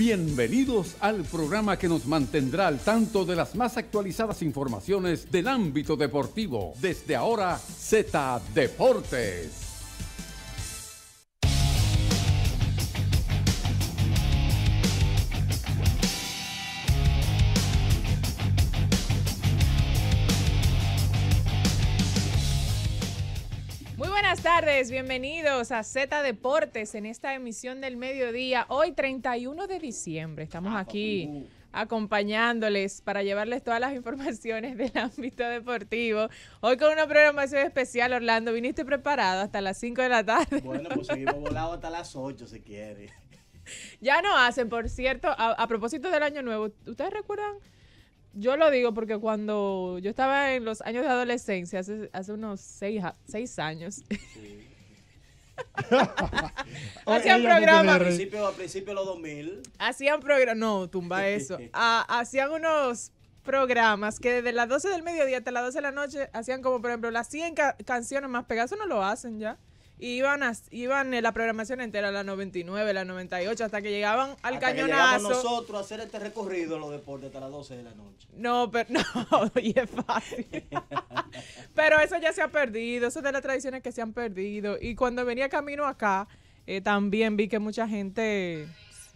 Bienvenidos al programa que nos mantendrá al tanto de las más actualizadas informaciones del ámbito deportivo. Desde ahora, Z Deportes. bienvenidos a Z Deportes en esta emisión del mediodía. Hoy 31 de diciembre, estamos ah, aquí acompañándoles para llevarles todas las informaciones del ámbito deportivo. Hoy con una programación especial, Orlando, viniste preparado hasta las 5 de la tarde. Bueno, pues seguimos volado hasta las 8 si quiere. Ya no hacen, por cierto, a, propósito del año nuevo, ¿ustedes recuerdan? Yo lo digo porque cuando yo estaba en los años de adolescencia, hace, unos 6 años, Hacían programas. A principio de los 2000. Hacían programas. No, tumba eso. Ah, hacían unos programas que desde las 12 del mediodía hasta las 12 de la noche hacían como, por ejemplo, las 100 canciones más pegadas. no lo hacen ya y iban, a, iban en eh, la programación entera, la 99, la 98, hasta que llegaban al cañonazo. nosotros hacer este recorrido los deportes a las 12 de la noche. No, pero no, y es fácil. pero eso ya se ha perdido, eso es de las tradiciones que se han perdido. Y cuando venía camino acá, eh, también vi que mucha gente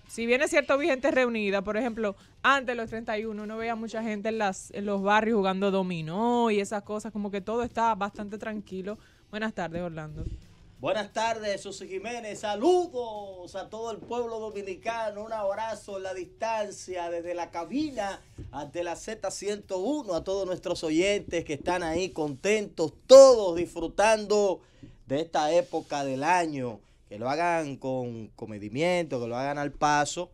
si bien es cierto vi gente reunida, por ejemplo, antes de los 31 uno veía mucha gente en, las, en los barrios jugando dominó y esas cosas, como que todo está bastante tranquilo. Buenas tardes, Orlando. Buenas tardes, Susi Jiménez. Saludos a todo el pueblo dominicano. Un abrazo en la distancia desde la cabina hasta la Z101. A todos nuestros oyentes que están ahí contentos, todos disfrutando de esta época del año. Que lo hagan con comedimiento, que lo hagan al paso.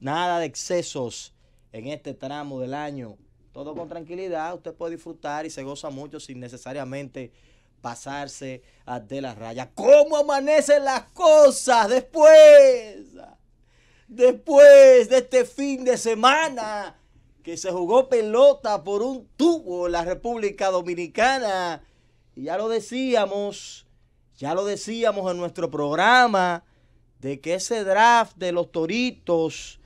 Nada de excesos en este tramo del año. Todo con tranquilidad. Usted puede disfrutar y se goza mucho sin necesariamente pasarse de la raya. ¿Cómo amanecen las cosas después? Después de este fin de semana que se jugó pelota por un tubo en la República Dominicana. Y ya lo decíamos, ya lo decíamos en nuestro programa, de que ese draft de los toritos,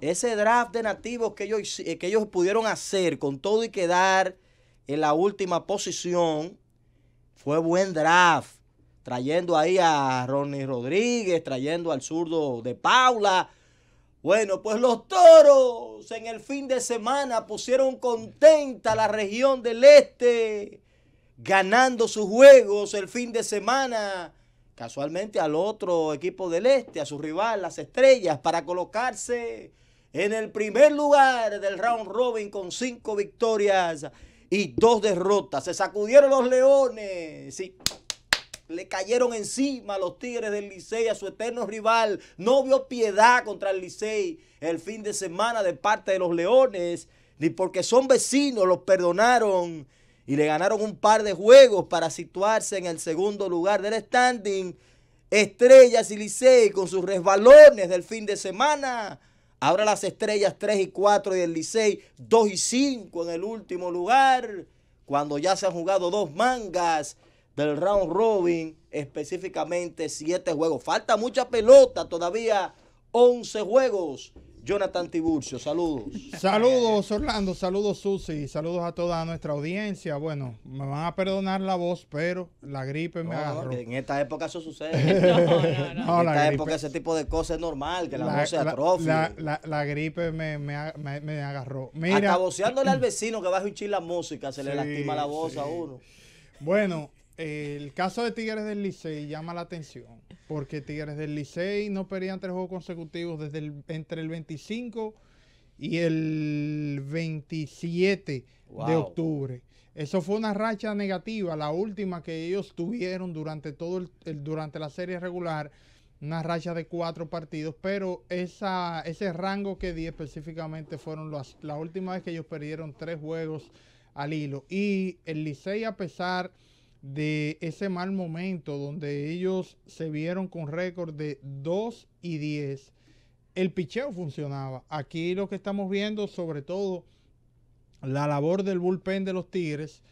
ese draft de nativos que ellos, eh, que ellos pudieron hacer con todo y quedar en la última posición, fue buen draft, trayendo ahí a Ronnie Rodríguez, trayendo al zurdo de Paula. Bueno, pues los toros en el fin de semana pusieron contenta la región del este, ganando sus juegos el fin de semana, casualmente al otro equipo del este, a su rival, las estrellas, para colocarse en el primer lugar del round robin con cinco victorias y dos derrotas. Se sacudieron los leones. Sí. Le cayeron encima los Tigres del Licey, a su eterno rival. No vio piedad contra el Licey el fin de semana de parte de los Leones, ni porque son vecinos los perdonaron y le ganaron un par de juegos para situarse en el segundo lugar del standing. Estrellas y Licey con sus resbalones del fin de semana Ahora las estrellas 3 y 4 y el Licey 2 y 5 en el último lugar. Cuando ya se han jugado dos mangas del round robin, específicamente 7 juegos. Falta mucha pelota todavía, 11 juegos Jonathan Tiburcio, saludos. Saludos Orlando, saludos Susi, saludos a toda nuestra audiencia. Bueno, me van a perdonar la voz, pero la gripe me agarró. En esta época eso sucede. en esta época ese tipo de cosas es normal, que la, voz se atrofie. La, gripe me, agarró. Mira, Hasta al vecino que baje un escuchar la música, se le lastima la voz a uno. Bueno, el caso de Tigres del Licey llama la atención porque Tigres del Licey no perdían tres juegos consecutivos desde el, entre el 25 y el 27 de octubre. Eso fue una racha negativa, la última que ellos tuvieron durante todo el, durante la serie regular, una racha de cuatro partidos, pero esa, ese rango que di específicamente fueron las, la última vez que ellos perdieron tres juegos al hilo. Y el Licey, a pesar de ese mal momento donde ellos se vieron con récord de 2 y 10, el picheo funcionaba. Aquí lo que estamos viendo, sobre todo, la labor del bullpen de los Tigres,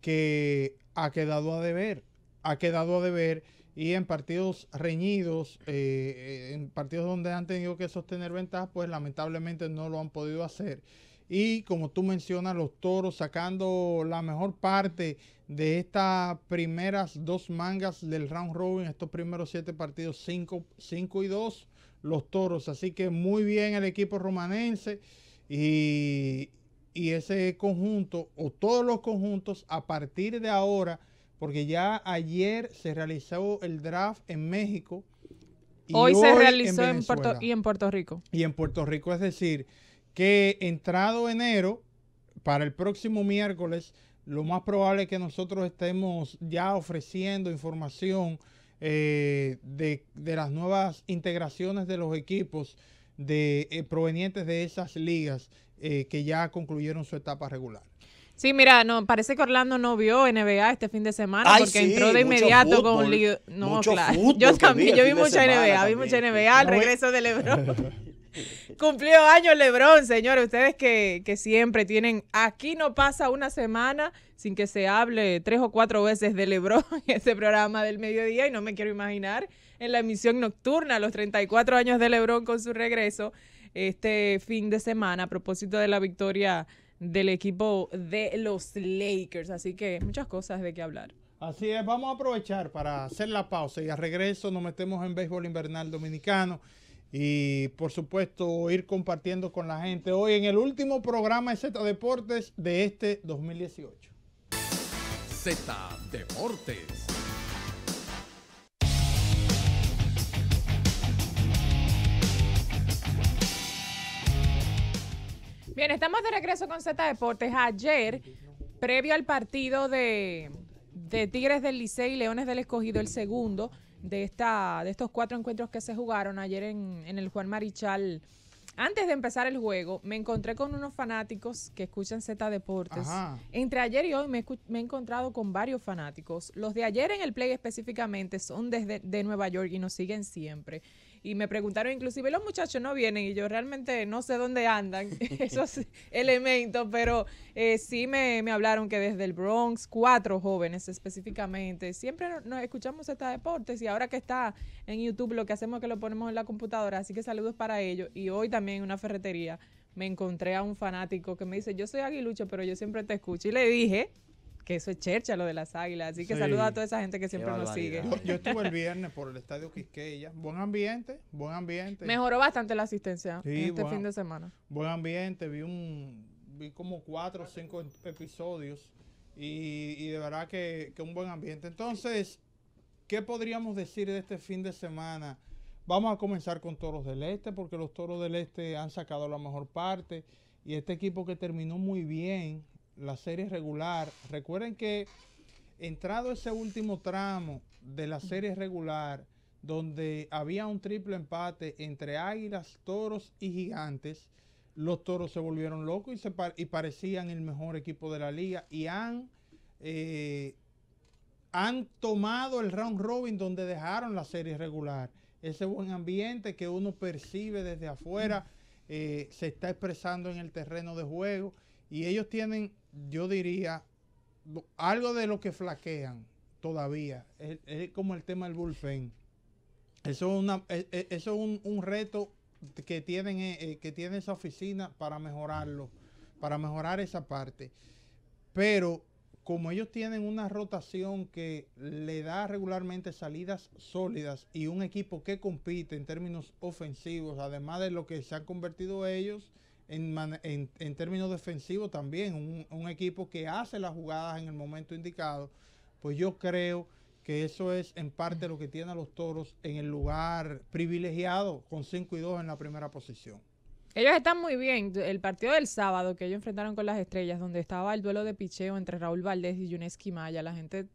que ha quedado a deber, ha quedado a deber y en partidos reñidos, eh, en partidos donde han tenido que sostener ventajas, pues lamentablemente no lo han podido hacer y como tú mencionas, los toros sacando la mejor parte de estas primeras dos mangas del round robin, estos primeros siete partidos, 5 y 2, los toros. Así que muy bien el equipo romanense y, ese conjunto o todos los conjuntos a partir de ahora, porque ya ayer se realizó el draft en México. hoy, se realizó y en Puerto Rico. Y en Puerto Rico, es decir, que entrado enero, para el próximo miércoles, lo más probable es que nosotros estemos ya ofreciendo información eh, de, las nuevas integraciones de los equipos de, eh, provenientes de esas ligas eh, que ya concluyeron su etapa regular. Sí, mira, no, parece que Orlando no vio NBA este fin de semana porque entró de inmediato con un lío. No, claro. Yo pues, también, yo vi mucha NBA, vi mucha NBA, al regreso del LeBron. Cumplió años Lebron, señores. Ustedes que, siempre tienen. Aquí no pasa una semana sin que se hable tres o cuatro veces de Lebron en este programa del mediodía. Y no me quiero imaginar en la emisión nocturna, los 34 años de Lebrón con su regreso este fin de semana a propósito de la victoria del equipo de los Lakers. Así que muchas cosas de qué hablar. Así es, vamos a aprovechar para hacer la pausa y a regreso nos metemos en béisbol invernal dominicano y por supuesto ir compartiendo con la gente hoy en el último programa de Z Deportes de este 2018. Z Deportes. Bien, estamos de regreso con Z Deportes. Ayer, previo al partido de, Tigres del Liceo y Leones del Escogido, el segundo, de, esta, de estos cuatro encuentros que se jugaron ayer en, en el Juan Marichal. Antes de empezar el juego, me encontré con unos fanáticos que escuchan Z Deportes. Entre ayer y hoy me, me, he encontrado con varios fanáticos. Los de ayer en el play específicamente son desde de Nueva York y nos siguen siempre y me preguntaron inclusive, los muchachos no vienen y yo realmente no sé dónde andan esos elementos, pero eh, sí me, me, hablaron que desde el Bronx, cuatro jóvenes específicamente, siempre nos escuchamos estos deportes y ahora que está en YouTube lo que hacemos es que lo ponemos en la computadora, así que saludos para ellos y hoy también en una ferretería me encontré a un fanático que me dice, yo soy aguilucho, pero yo siempre te escucho. Y le dije que eso es chercha lo de las águilas. Así que saluda a toda esa gente que siempre nos sigue. Yo, estuve el viernes por el estadio Quisqueya. Buen ambiente, buen ambiente. Mejoró bastante la asistencia este fin de semana. Buen ambiente, vi un vi como cuatro o cinco em- episodios y, de verdad que, que un buen ambiente. Entonces, ¿qué podríamos decir de este fin de semana? Vamos a comenzar con Toros del Este, porque los Toros del Este han sacado la mejor parte. Y este equipo que terminó muy bien, la serie regular. Recuerden que entrado ese último tramo de la serie regular, donde había un triple empate entre águilas, toros y gigantes, los toros se volvieron locos y, se y parecían el mejor equipo de la liga y han, eh, han tomado el round robin donde dejaron la serie regular. Ese buen ambiente que uno percibe desde afuera eh, se está expresando en el terreno de juego y ellos tienen yo diría, algo de lo que flaquean todavía es, como el tema del bullpen. Eso es, e, e, un, reto que tienen eh, eh, que tiene esa oficina para mejorarlo, para mejorar esa parte. Pero como ellos tienen una rotación que le da regularmente salidas sólidas y un equipo que compite en términos ofensivos, además de lo que se han convertido ellos, en, términos defensivos también, un, equipo que hace las jugadas en el momento indicado, pues yo creo que eso es en parte lo que tiene a los toros en el lugar privilegiado con 5 y 2 en la primera posición. Ellos están muy bien. El partido del sábado que ellos enfrentaron con las estrellas, donde estaba el duelo de picheo entre Raúl Valdés y Yunes Quimaya, la gente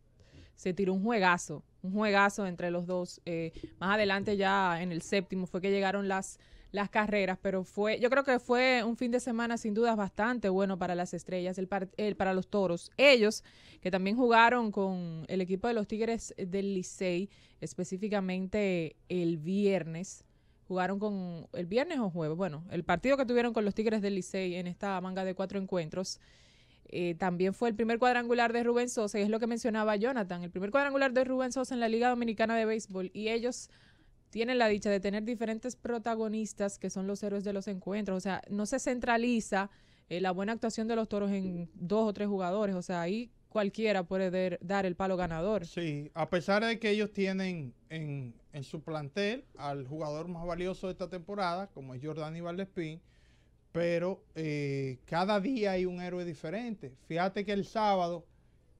se tiró un juegazo, un juegazo entre los dos. Eh, más adelante, ya en el séptimo, fue que llegaron las las carreras, pero fue, yo creo que fue un fin de semana sin dudas bastante bueno para las estrellas, el, eh, para los toros. Ellos, que también jugaron con el equipo de los Tigres del Licey, específicamente el viernes, jugaron con el viernes o jueves, bueno, el partido que tuvieron con los Tigres del Licey en esta manga de cuatro encuentros. Eh, también fue el primer cuadrangular de Rubén Sosa, y es lo que mencionaba Jonathan, el primer cuadrangular de Rubén Sosa en la Liga Dominicana de Béisbol, y ellos tienen la dicha de tener diferentes protagonistas que son los héroes de los encuentros. O sea, no se centraliza eh, la buena actuación de los toros en dos o tres jugadores. O sea, ahí cualquiera puede dar el palo ganador. Sí, a pesar de que ellos tienen en, su plantel al jugador más valioso de esta temporada, como es Jordani Valdespín, pero eh, cada día hay un héroe diferente. Fíjate que el sábado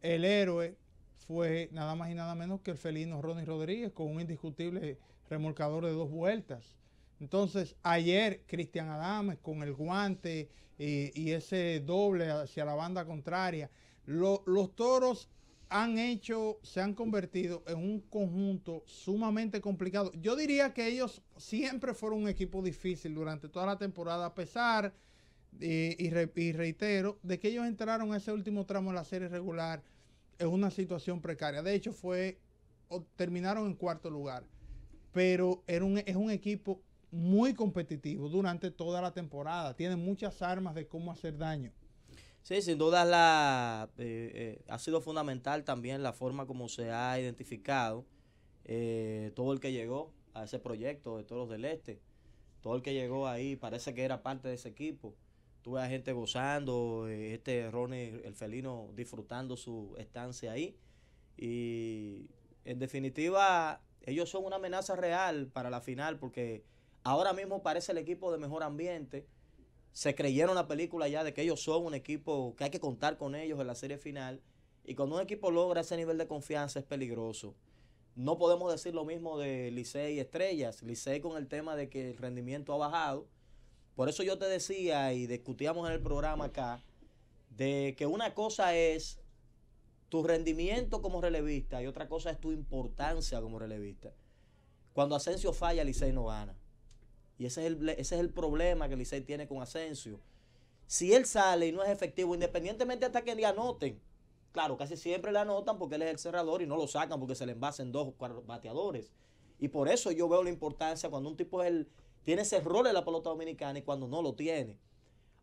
el héroe fue nada más y nada menos que el felino Ronnie Rodríguez con un indiscutible remolcador de dos vueltas. Entonces, ayer Cristian Adames con el guante eh, y ese doble hacia la banda contraria, los toros han hecho, se han convertido en un conjunto sumamente complicado. Yo diría que ellos siempre fueron un equipo difícil durante toda la temporada, a pesar, eh, y, reitero, de que ellos entraron ese último tramo de la serie regular en una situación precaria. De hecho, fue, terminaron en cuarto lugar pero era un, es un equipo muy competitivo durante toda la temporada. Tiene muchas armas de cómo hacer daño. Sí, sin duda la, eh, eh, ha sido fundamental también la forma como se ha identificado eh, todo el que llegó a ese proyecto de Toros del Este. Todo el que llegó ahí parece que era parte de ese equipo. Tuve a gente gozando, este Ronnie, el felino, disfrutando su estancia ahí. Y en definitiva, ellos son una amenaza real para la final porque ahora mismo parece el equipo de mejor ambiente. Se creyeron la película ya de que ellos son un equipo que hay que contar con ellos en la serie final. Y cuando un equipo logra ese nivel de confianza es peligroso. No podemos decir lo mismo de Licey y Estrellas. Licey con el tema de que el rendimiento ha bajado. Por eso yo te decía y discutíamos en el programa acá de que una cosa es tu rendimiento como relevista y otra cosa es tu importancia como relevista. Cuando Asensio falla, Licey no gana. Y ese es el, ese es el problema que Licey tiene con Asensio. Si él sale y no es efectivo, independientemente hasta que le anoten, claro, casi siempre le anotan porque él es el cerrador y no lo sacan porque se le envasen dos bateadores. Y por eso yo veo la importancia cuando un tipo es el, tiene ese rol en la pelota dominicana y cuando no lo tiene.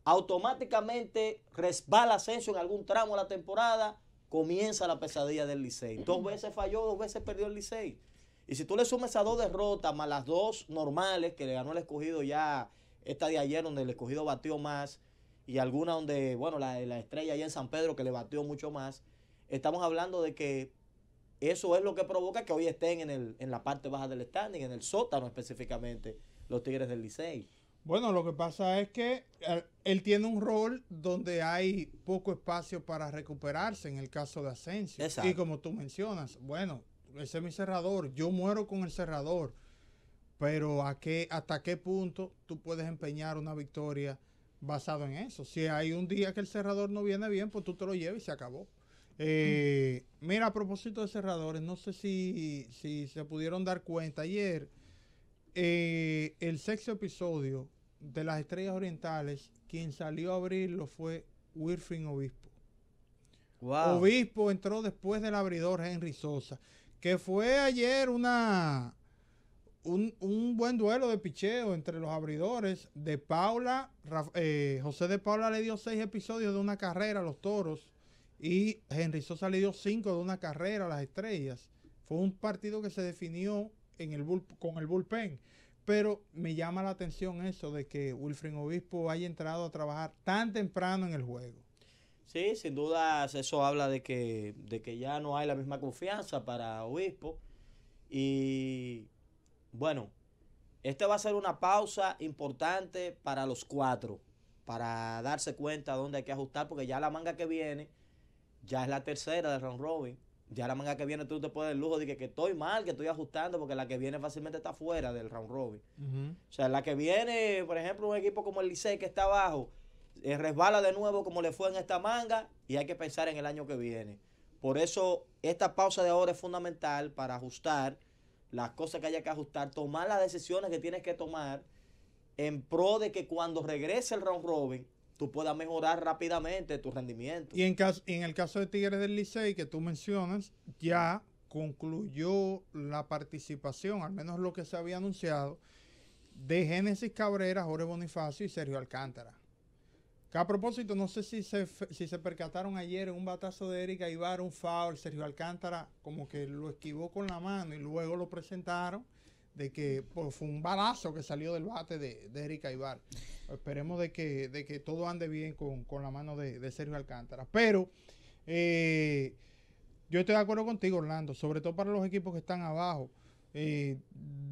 Automáticamente resbala Asensio en algún tramo de la temporada comienza la pesadilla del Licey. Dos veces falló, dos veces perdió el Licey. Y si tú le sumas a dos derrotas más las dos normales que le ganó el escogido ya, esta de ayer donde el escogido batió más, y alguna donde, bueno, la, la estrella allá en San Pedro que le batió mucho más, estamos hablando de que eso es lo que provoca que hoy estén en, el, en la parte baja del standing, en el sótano específicamente, los Tigres del Licey. Bueno, lo que pasa es que eh, él tiene un rol donde hay poco espacio para recuperarse en el caso de Asensio. Y como tú mencionas, bueno, ese es mi cerrador, yo muero con el cerrador, pero ¿a qué, ¿hasta qué punto tú puedes empeñar una victoria basado en eso? Si hay un día que el cerrador no viene bien, pues tú te lo llevas y se acabó. Eh, mira, a propósito de cerradores, no sé si, si se pudieron dar cuenta ayer, eh, el sexto episodio de las estrellas orientales, quien salió a abrirlo fue Wilfrin Obispo. Obispo entró después del abridor Henry Sosa, que fue ayer una un, buen duelo de picheo entre los abridores de Paula. Eh, José de Paula le dio seis episodios de una carrera a los toros y Henry Sosa le dio cinco de una carrera a las estrellas. Fue un partido que se definió en el con el bullpen. Pero me llama la atención eso de que Wilfred Obispo haya entrado a trabajar tan temprano en el juego. Sí, sin duda eso habla de que, de que ya no hay la misma confianza para Obispo. Y bueno, esta va a ser una pausa importante para los cuatro, para darse cuenta dónde hay que ajustar, porque ya la manga que viene ya es la tercera de Ron Robin. Ya la manga que viene tú te puedes el lujo de que, estoy mal, que estoy ajustando, porque la que viene fácilmente está fuera del round robin. O sea, la que viene, por ejemplo, un equipo como el Licey que está abajo, eh, resbala de nuevo como le fue en esta manga y hay que pensar en el año que viene. Por eso esta pausa de ahora es fundamental para ajustar las cosas que haya que ajustar, tomar las decisiones que tienes que tomar en pro de que cuando regrese el round robin tú puedas mejorar rápidamente tu rendimiento. Y en, en el caso de Tigres del Licey que tú mencionas, ya concluyó la participación, al menos lo que se había anunciado, de Génesis Cabrera, Jorge Bonifacio y Sergio Alcántara. a propósito, no sé si se, si se percataron ayer en un batazo de Erika Ibar, un foul, Sergio Alcántara como que lo esquivó con la mano y luego lo presentaron de que pues, fue un balazo que salió del bate de, Erika Ibar. Esperemos de que, que todo ande bien con, la mano de, Sergio Alcántara. Pero eh, yo estoy de acuerdo contigo, Orlando, sobre todo para los equipos que están abajo. Eh,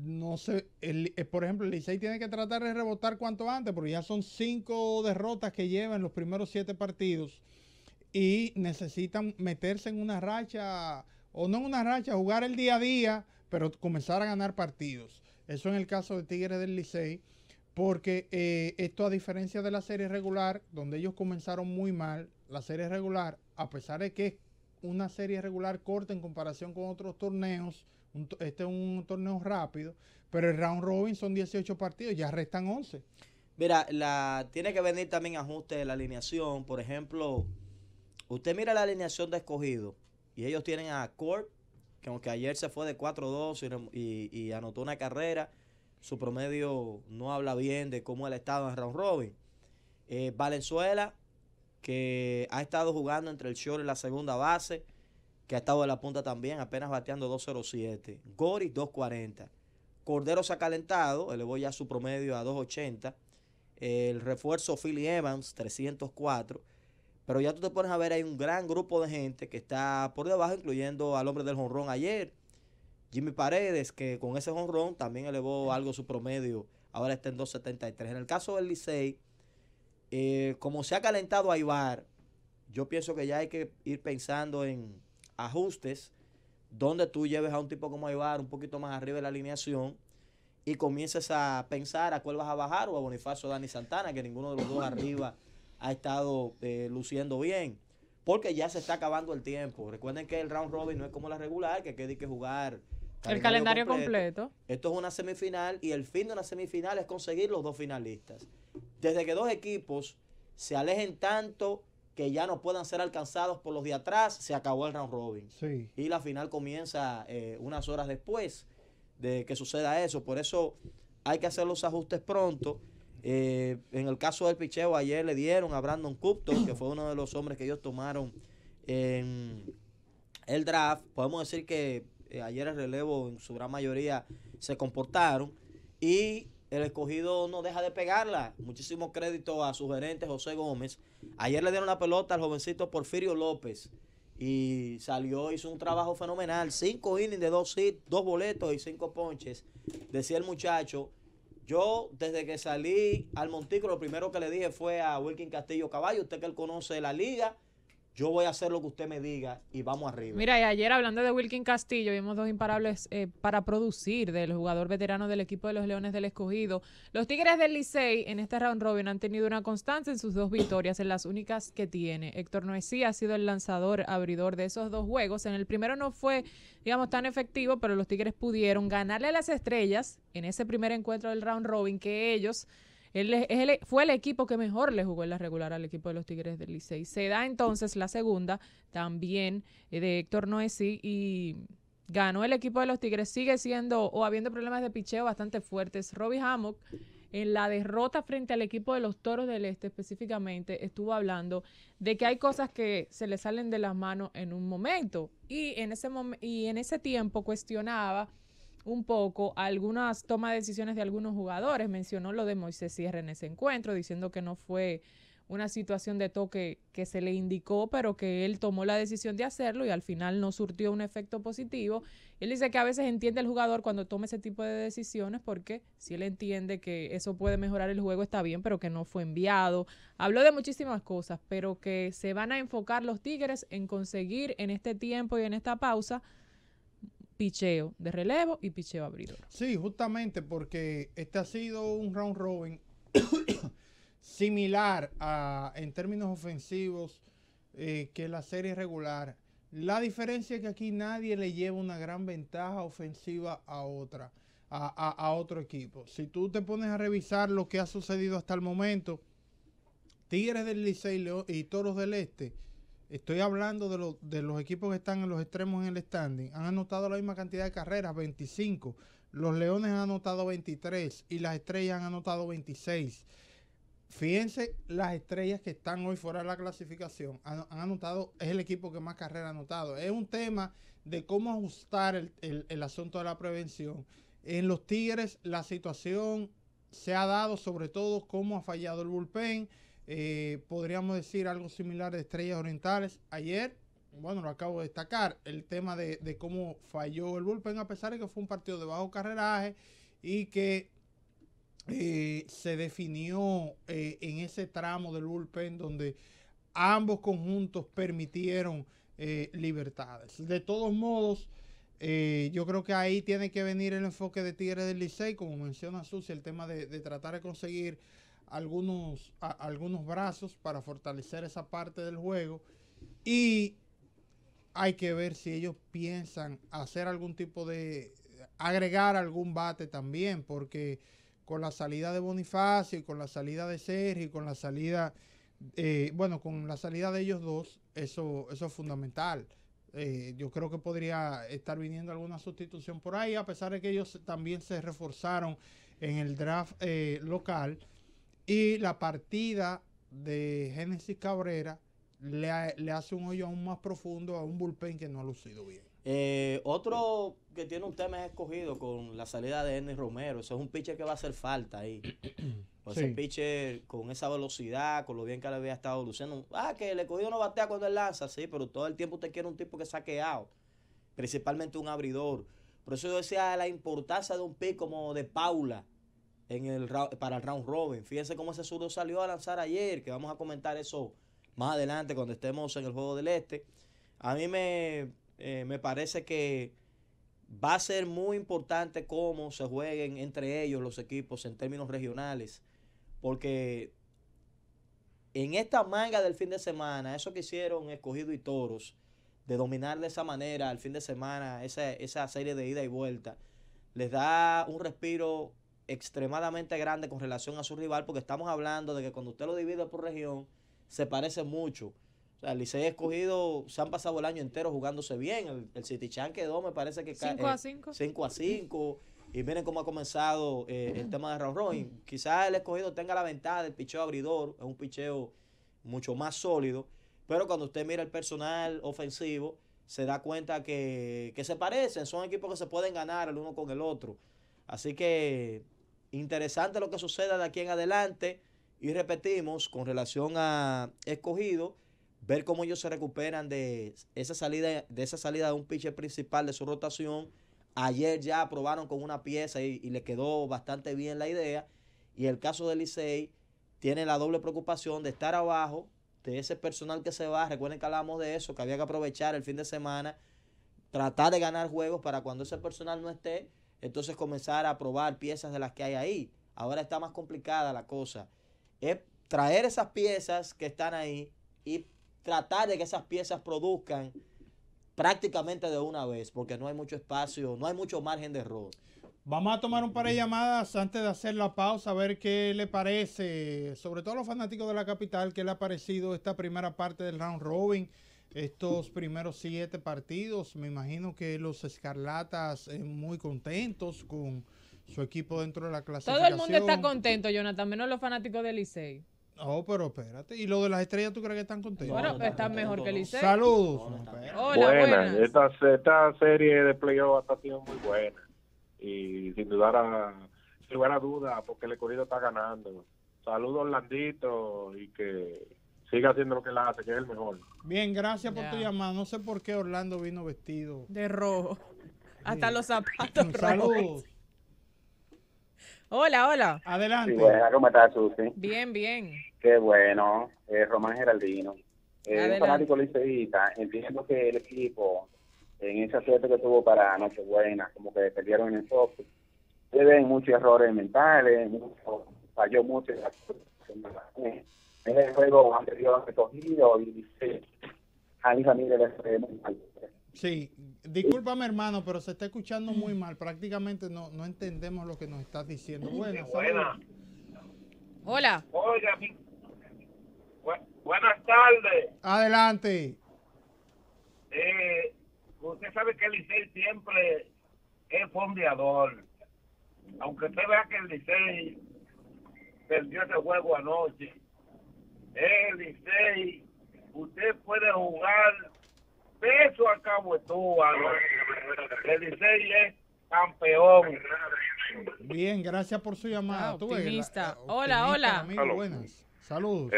no sé, eh, por ejemplo, el Licey tiene que tratar de rebotar cuanto antes, porque ya son cinco derrotas que lleva en los primeros siete partidos y necesitan meterse en una racha, o no en una racha, jugar el día a día, pero comenzar a ganar partidos. Eso en el caso de Tigres del Licey, porque eh, esto a diferencia de la serie regular, donde ellos comenzaron muy mal, la serie regular, a pesar de que es una serie regular corta en comparación con otros torneos, este es un torneo rápido, pero el round robin son 18 partidos, ya restan 11. Mira, la, tiene que venir también ajuste de la alineación. Por ejemplo, usted mira la alineación de escogido y ellos tienen a Court, que aunque ayer se fue de 4-2 y, anotó una carrera, su promedio no habla bien de cómo él ha estado en round robin. Eh, Valenzuela, que ha estado jugando entre el short y la segunda base, que ha estado de la punta también, apenas bateando 2 2.07. Gori 2-40. Cordero se ha calentado, elevó ya su promedio a 2.80. El refuerzo Philly Evans, 304. Pero ya tú te pones a ver, hay un gran grupo de gente que está por debajo, incluyendo al hombre del jonrón ayer, Jimmy Paredes, que con ese jonrón también elevó algo su promedio, ahora está en 2.73. En el caso del Licey, eh, como se ha calentado a yo pienso que ya hay que ir pensando en ajustes donde tú lleves a un tipo como Aibar un poquito más arriba de la alineación y comiences a pensar a cuál vas a bajar o a Bonifacio Dani Santana, que ninguno de los dos arriba ha estado eh, luciendo bien. Porque ya se está acabando el tiempo. Recuerden que el round robin no es como la regular, que hay que jugar el calendario completo. Esto es una semifinal y el fin de una semifinal es conseguir los dos finalistas. Desde que dos equipos se alejen tanto que ya no puedan ser alcanzados por los de atrás, se acabó el round robin. Y la final comienza eh, unas horas después de que suceda eso. Por eso hay que hacer los ajustes pronto. Eh, en el caso del picheo, ayer le dieron a Brandon Cupton, que fue uno de los hombres que ellos tomaron en el draft. Podemos decir que eh, ayer el relevo en su gran mayoría se comportaron y el escogido no deja de pegarla. Muchísimo crédito a su gerente José Gómez. Ayer le dieron la pelota al jovencito Porfirio López y salió, hizo un trabajo fenomenal. Cinco innings de dos dos boletos y cinco ponches, decía el muchacho. Yo, desde que salí al Montico, lo primero que le dije fue a Wilkin Castillo Caballo, usted que él conoce la liga, yo voy a hacer lo que usted me diga y vamos arriba. Mira, y ayer hablando de Wilkin Castillo, vimos dos imparables eh, para producir del jugador veterano del equipo de los Leones del Escogido. Los Tigres del Licey en este round robin han tenido una constancia en sus dos victorias, en las únicas que tiene. Héctor Noesí ha sido el lanzador abridor de esos dos juegos. En el primero no fue, digamos, tan efectivo, pero los Tigres pudieron ganarle a las estrellas en ese primer encuentro del round robin que ellos él fue el equipo que mejor le jugó en la regular al equipo de los Tigres del Licey. Se da entonces la segunda también eh, de Héctor Noesi. y ganó el equipo de los Tigres. Sigue siendo o habiendo problemas de picheo bastante fuertes. Robbie Hammock en la derrota frente al equipo de los Toros del Este específicamente, estuvo hablando de que hay cosas que se le salen de las manos en un momento. Y en ese, y en ese tiempo cuestionaba un poco algunas toma de decisiones de algunos jugadores. Mencionó lo de Moisés Sierra en ese encuentro, diciendo que no fue una situación de toque que se le indicó, pero que él tomó la decisión de hacerlo y al final no surtió un efecto positivo. Él dice que a veces entiende el jugador cuando toma ese tipo de decisiones porque si él entiende que eso puede mejorar el juego está bien, pero que no fue enviado. Habló de muchísimas cosas, pero que se van a enfocar los Tigres en conseguir en este tiempo y en esta pausa picheo de relevo y picheo abridor. Sí, justamente porque este ha sido un round robin similar a, en términos ofensivos eh, que la serie regular. La diferencia es que aquí nadie le lleva una gran ventaja ofensiva a otra, a, a otro equipo. Si tú te pones a revisar lo que ha sucedido hasta el momento, Tigres del Liceo y Toros del Este Estoy hablando de, los equipos que están en los extremos en el standing. Han anotado la misma cantidad de carreras, 25. Los Leones han anotado 23 y las Estrellas han anotado 26. Fíjense las estrellas que están hoy fuera de la clasificación. Han, anotado, es el equipo que más carreras ha anotado. Es un tema de cómo ajustar el asunto de la prevención. En los Tigres la situación se ha dado sobre todo cómo ha fallado el bullpen. Eh, podríamos decir algo similar de Estrellas Orientales. Ayer, bueno, lo acabo de destacar, el tema de, cómo falló el bullpen, a pesar de que fue un partido de bajo carreraje y que eh, se definió eh, en ese tramo del bullpen donde ambos conjuntos permitieron libertades. De todos modos, yo creo que ahí tiene que venir el enfoque de Tigres del Licey, como menciona Susi, el tema de, de tratar de conseguir algunos, algunos brazos para fortalecer esa parte del juego. Y hay que ver si ellos piensan hacer algún tipo de agregar algún bate también, porque con la salida de Bonifacio y con la salida de Sergio y con la salida, eh, bueno, con la salida de ellos dos, eso, eso es fundamental. Eh, yo creo que podría estar viniendo alguna sustitución por ahí, a pesar de que ellos también se reforzaron en el draft eh, local. Y la partida de Génesis Cabrera le, hace un hoyo aún más profundo a un bullpen que no ha lucido bien. Eh, otro que tiene un tema es escogido con la salida de Henry Romero. Eso es un pitcher que va a hacer falta ahí. Pues Ese pitcher con esa velocidad, con lo bien que le había estado luciendo. Ah, que le escogido no batea cuando él lanza, sí, pero todo el tiempo usted quiere un tipo que saqueado. Principalmente un abridor. Por eso yo decía la importancia de un pick como de Paula en el, para el round robin. Fíjense cómo ese surdo salió a lanzar ayer, que vamos a comentar eso más adelante cuando estemos en el juego del este. A mí eh, me, parece que va a ser muy importante cómo se jueguen entre ellos los equipos en términos regionales, porque en esta manga del fin de semana, eso que hicieron Escogido y Toros, de dominar de esa manera el fin de semana, esa, esa serie de ida y vuelta, les da un respiro extremadamente grande con relación a su rival, porque estamos hablando de que cuando usted lo divide por región, se parece mucho. O sea, el Licey escogido se han pasado el año entero jugándose bien. El, City Chan quedó, me parece que 5 a 5. Eh, 5 a 5. Y miren cómo ha comenzado eh, el tema de Ron Roy. Quizás el escogido tenga la ventaja del picheo abridor, es un picheo mucho más sólido. Pero cuando usted mira el personal ofensivo, se da cuenta que, que se parecen, son equipos que se pueden ganar el uno con el otro. Así que Interesante lo que suceda de aquí en adelante. Y repetimos, con relación a escogido, ver cómo ellos se recuperan de esa salida, de esa salida de un pitcher principal de su rotación. Ayer ya aprobaron con una pieza y, le quedó bastante bien la idea. Y el caso de Licey tiene la doble preocupación de estar abajo de ese personal que se va. Recuerden que hablamos de eso, que había que aprovechar el fin de semana, tratar de ganar juegos para cuando ese personal no esté, entonces comenzar a probar piezas de las que hay ahí. Ahora está más complicada la cosa. Es traer esas piezas que están ahí y tratar de que esas piezas produzcan prácticamente de una vez, porque no hay mucho espacio, no hay mucho margen de error. Vamos a tomar un par de llamadas antes de hacer la pausa, a ver qué le parece, sobre todo a los fanáticos de la capital, qué le ha parecido esta primera parte del round robin estos primeros siete partidos. Me imagino que los Escarlatas eh, muy contentos con su equipo dentro de la clasificación. Todo el mundo está contento, Jonathan, menos los fanáticos del Licey. Oh, pero espérate. ¿Y lo de las estrellas tú crees que están contentos? Bueno, están mejor que Licey. Saludos. Hola, buenas. Esta, esta, serie de playoff ha sido muy buena. Y sin dudar a, sin lugar duda, porque el corrido está ganando. Saludos, Orlandito y que siga haciendo lo que él hace, que es el mejor. Bien, gracias por tu llamada. No sé por qué Orlando vino vestido. De rojo. Hasta los zapatos rojos. Hola, hola. Adelante. Sí, ¿cómo estás, Susi? Bien, bien. Qué bueno. Eh, Román Geraldino. Eh, un fanático liceísta. Entiendo que el equipo, en esa suerte que tuvo para Nochebuena, como que perdieron en el top, deben muchos errores mentales, falló mucho en el juego anterior recogido y dice, a mi familia les fue mal. Sí, discúlpame hermano, pero se está escuchando muy mal. Prácticamente no, no entendemos lo que nos estás diciendo. Buenas. Hola. Oiga, buenas tardes. Adelante. Eh, usted sabe que el siempre es fondeador. Aunque usted vea que el perdió ese juego anoche, el usted puede jugar peso a Cabo El Elisei es campeón. Bien, gracias por su llamada. Hola, hola. Saludos.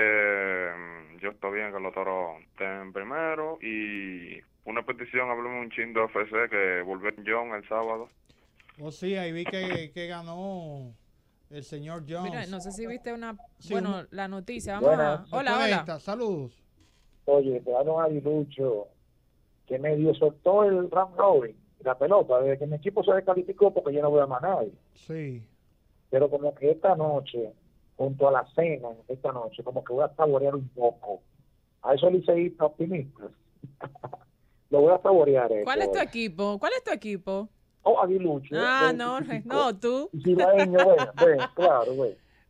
yo estoy bien que los toros en primero y una petición, hablemos un chingo de FC que volvió John el sábado. Oh, sí, ahí vi que, que ganó el señor Jones. Mira, no sé si viste una. bueno, la noticia. Vamos a. Hola, hola. Saludos. Oye, te no un aguilucho que medio soltó el round robin, la pelota, desde que mi equipo se descalificó porque yo no voy a más nadie. Sí. Pero como que esta noche, junto a la cena, esta noche, como que voy a saborear un poco. A eso le para optimista Lo voy a saborear. Eh, ¿Cuál es tu pues. equipo? ¿Cuál es tu equipo? Oh, o Ah, no, no, tú. bueno, claro,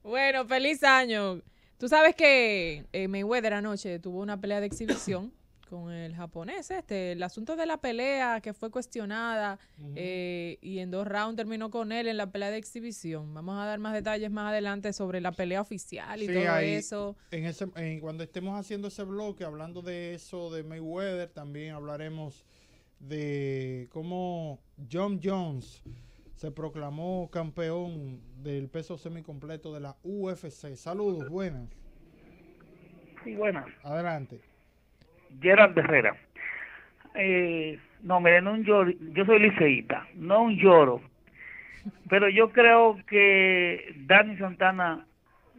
Bueno, feliz año. Tú sabes que eh, Mayweather anoche tuvo una pelea de exhibición con el japonés, este, el asunto de la pelea que fue cuestionada eh, y en dos rounds terminó con él en la pelea de exhibición. Vamos a dar más detalles más adelante sobre la pelea oficial y todo eso. En ese, en, cuando estemos haciendo ese bloque, hablando de eso de Mayweather, también hablaremos de cómo John Jones se proclamó campeón del peso semicompleto de la UFC. Saludos, buenas. Sí, buenas. Adelante. Gerald Herrera. Eh, no, miren, no un lloro. Yo soy liceíta, no un lloro. Pero yo creo que Danny Santana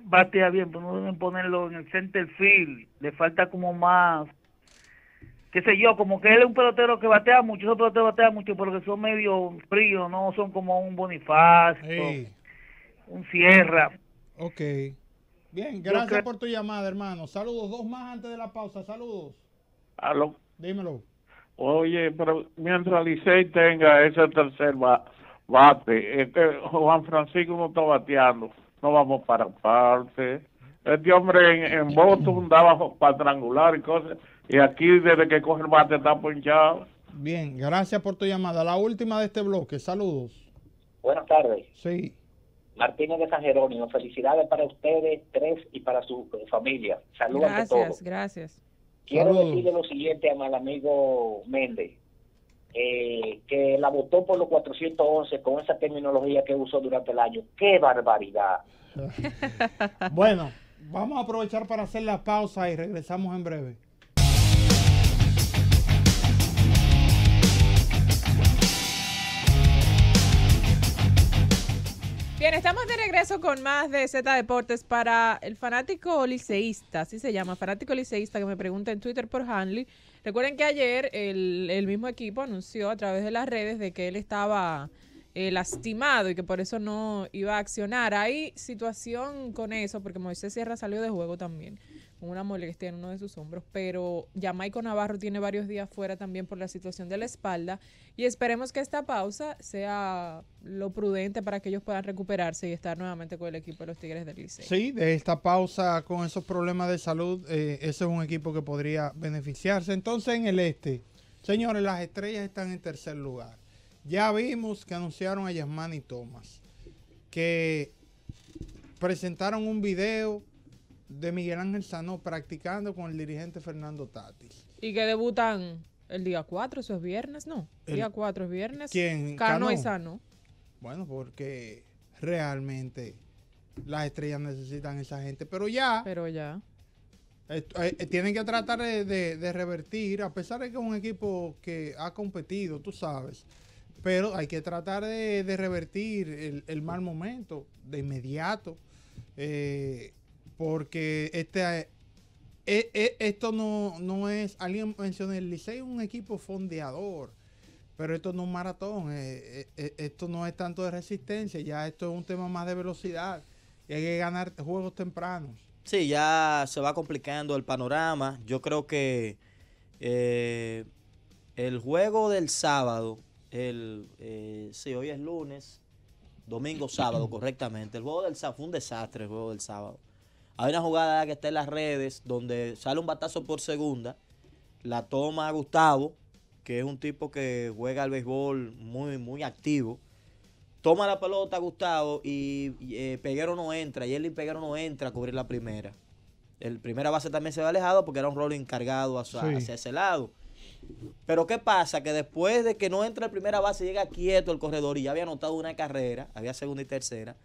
batea bien, pero no deben ponerlo en el center field. Le falta como más qué sé yo, como que él es un pelotero que batea mucho, esos peloteros batean mucho, porque son medio fríos, ¿no? Son como un bonifaz, un Sierra. Ok. Bien, gracias por tu llamada, hermano. Saludos, dos más antes de la pausa. Saludos. Aló. Dímelo. Oye, pero mientras Licey tenga ese tercer bate, este Juan Francisco no está bateando, no vamos para parte. Este hombre en, en Boston daba cuadrangular y cosas y aquí desde que coge el mate está ponchado. Bien, gracias por tu llamada. La última de este bloque, saludos. Buenas tardes. Sí. Martínez de San Jerónimo, felicidades para ustedes tres y para su eh, familia. Saludos a todos. Gracias, gracias. Quiero decirle lo siguiente a mi amigo Méndez, eh, que la votó por los 411 con esa terminología que usó durante el año. ¡Qué barbaridad! bueno, vamos a aprovechar para hacer la pausa y regresamos en breve. Bien, estamos de regreso con más de Z Deportes para el fanático liceísta, así se llama, fanático liceísta que me pregunta en Twitter por Hanley. Recuerden que ayer el, mismo equipo anunció a través de las redes de que él estaba eh, lastimado y que por eso no iba a accionar. Hay situación con eso porque Moisés Sierra salió de juego también una molestia en uno de sus hombros, pero ya Navarro tiene varios días fuera también por la situación de la espalda y esperemos que esta pausa sea lo prudente para que ellos puedan recuperarse y estar nuevamente con el equipo de los Tigres del Liceo. Sí, de esta pausa con esos problemas de salud, eh, ese es un equipo que podría beneficiarse. Entonces en el este, señores, las estrellas están en tercer lugar. Ya vimos que anunciaron a Yasmani Thomas, que presentaron un video de Miguel Ángel Sano practicando con el dirigente Fernando Tatis. Y que debutan el día 4, eso es viernes, ¿no? El día 4 es viernes. ¿Quién? Cano, y Sano. Bueno, porque realmente las estrellas necesitan esa gente, pero ya. Pero ya. Eh, eh, tienen que tratar de, revertir, a pesar de que es un equipo que ha competido, tú sabes. Pero hay que tratar de, revertir el, el, mal momento de inmediato. Eh, porque este, eh, eh, eh, esto no, no es, alguien mencionó, el Licey es un equipo fondeador, pero esto no es un maratón, esto no es tanto de resistencia, ya esto es un tema más de velocidad y hay que ganar juegos tempranos. Sí, ya se va complicando el panorama. Yo creo que el juego del sábado, el, sí, hoy es lunes, domingo, sábado, correctamente. El juego del sábado fue un desastre, el juego del sábado. Hay una jugada que está en las redes donde sale un batazo por segunda, la toma Gustavo, que es un tipo que juega al béisbol muy, muy activo. Toma la pelota Gustavo y, eh, Peguero no entra, y él y Peguero no entra a cubrir la primera. El primera base también se va alejado porque era un rol encargado hacia, ese lado. Pero ¿qué pasa? Que después de que no entra el primera base, llega quieto el corredor y ya había anotado una carrera, había segunda y tercera.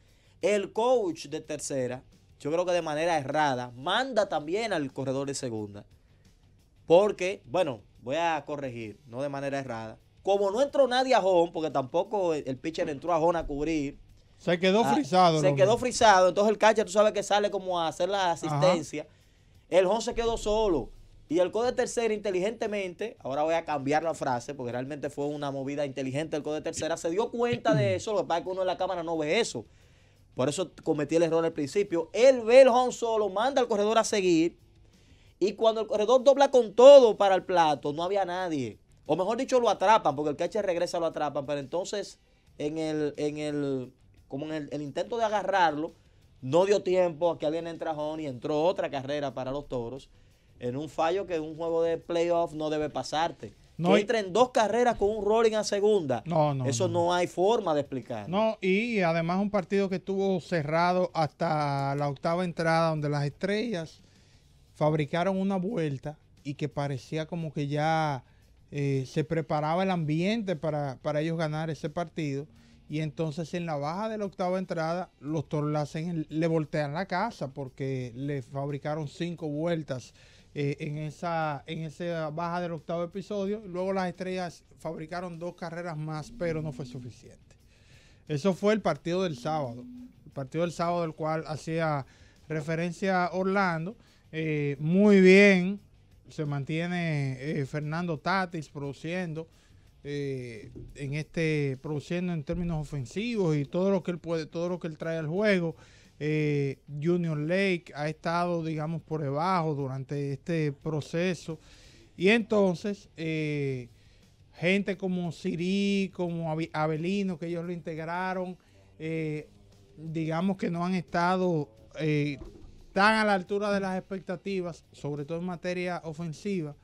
El coach de tercera yo creo que de manera errada, manda también al corredor de segunda. Porque, bueno, voy a corregir, no de manera errada. Como no entró nadie a home, porque tampoco el, pitcher entró a home a cubrir. Se quedó frisado, ah, frisado. Se quedó frisado. Entonces el catcher, tú sabes que sale como a hacer la asistencia. El home se quedó solo. Y el de tercera, inteligentemente, ahora voy a cambiar la frase, porque realmente fue una movida inteligente el de tercera, se dio cuenta de eso. Lo que pasa es que uno en la cámara no ve eso. Por eso cometí el error al principio. Él ve el home solo, manda al corredor a seguir. Y cuando el corredor dobla con todo para el plato, no había nadie. O mejor dicho, lo atrapan, porque el catcher regresa, lo atrapan. Pero entonces, en el, en el, como en el, intento de agarrarlo, no dio tiempo a que alguien entrajón y entró otra carrera para los toros. En un fallo que en un juego de playoff no debe pasarte no, que dos carreras con un rolling a segunda. No, no. Eso no, hay forma de explicar. No, y además un partido que estuvo cerrado hasta la octava entrada, donde las estrellas fabricaron una vuelta y que parecía como que ya eh, se preparaba el ambiente para, ellos ganar ese partido. Y entonces en la baja de la octava entrada, los Torlacen le voltean la casa porque le fabricaron cinco vueltas eh, en, esa, en esa baja del octavo episodio. Luego las estrellas fabricaron dos carreras más, pero no fue suficiente. Eso fue el partido del sábado. El partido del sábado del cual hacía referencia Orlando. Eh, muy bien, se mantiene eh, Fernando Tatis produciendo. en este produciendo en términos ofensivos y todo lo que él puede, todo lo que él trae al juego. Eh, Junior Lake ha estado, digamos, por debajo durante este proceso. Y entonces, eh, gente como Siri, como Avelino que ellos lo integraron, eh, digamos que no han estado eh, tan a la altura de las expectativas, sobre todo en materia ofensiva.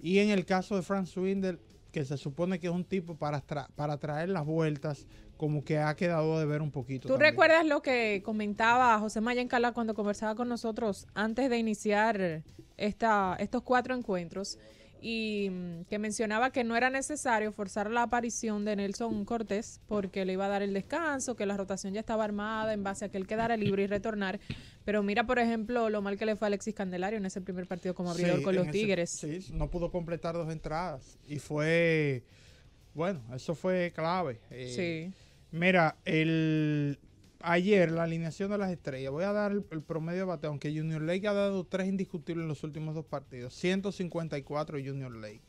Y en el caso de Frank Swindle, que se supone que es un tipo para, para traer las vueltas, como que ha quedado de ver un poquito. ¿Tú recuerdas lo que comentaba José Mayen Encalá cuando conversaba con nosotros antes de iniciar estos cuatro encuentros? Y mm, que mencionaba que no era necesario forzar la aparición de Nelson Cortés porque le iba a dar el descanso, que la rotación ya estaba armada en base a que él quedara libre y retornar. Pero mira, por ejemplo, lo mal que le fue a Alexis Candelario en ese primer partido como abridor con los Tigres. Sí, no pudo completar dos entradas y fue... Bueno, eso fue clave. Eh, sí. Mira, el, ayer la alineación de las estrellas, voy a dar el, promedio de bateo, aunque Junior Lake ha dado tres indiscutibles en los últimos dos partidos, 154 Junior Lake.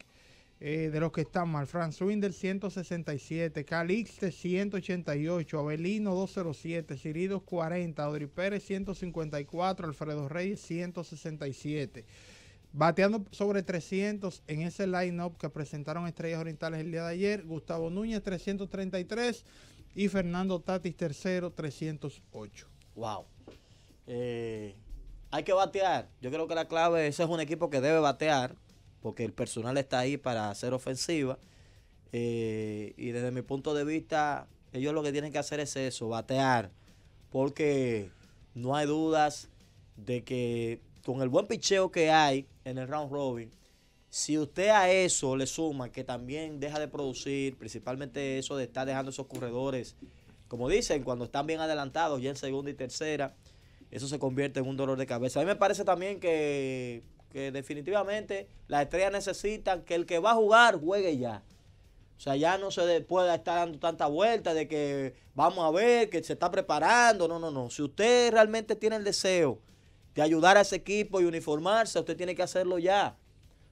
Eh, de los que están mal, Franz Winder, 167, Calixte 188, Abelino 207, Ciridos 40, Audrey Pérez 154, Alfredo Reyes 167. Bateando sobre 300 en ese line-up que presentaron Estrellas Orientales el día de ayer, Gustavo Núñez 333 y Fernando Tatis tercero, 308. Wow. Eh, hay que batear. Yo creo que la clave, ese es un equipo que debe batear, porque el personal está ahí para hacer ofensiva. Eh, y desde mi punto de vista, ellos lo que tienen que hacer es eso, batear. Porque no hay dudas de que con el buen picheo que hay en el round robin, si usted a eso le suma que también deja de producir, principalmente eso de estar dejando esos corredores, como dicen, cuando están bien adelantados, ya en segunda y tercera, eso se convierte en un dolor de cabeza. A mí me parece también que, que definitivamente las estrellas necesitan que el que va a jugar juegue ya. O sea, ya no se pueda estar dando tanta vuelta de que vamos a ver, que se está preparando. No, no, no. Si usted realmente tiene el deseo de ayudar a ese equipo y uniformarse, usted tiene que hacerlo ya.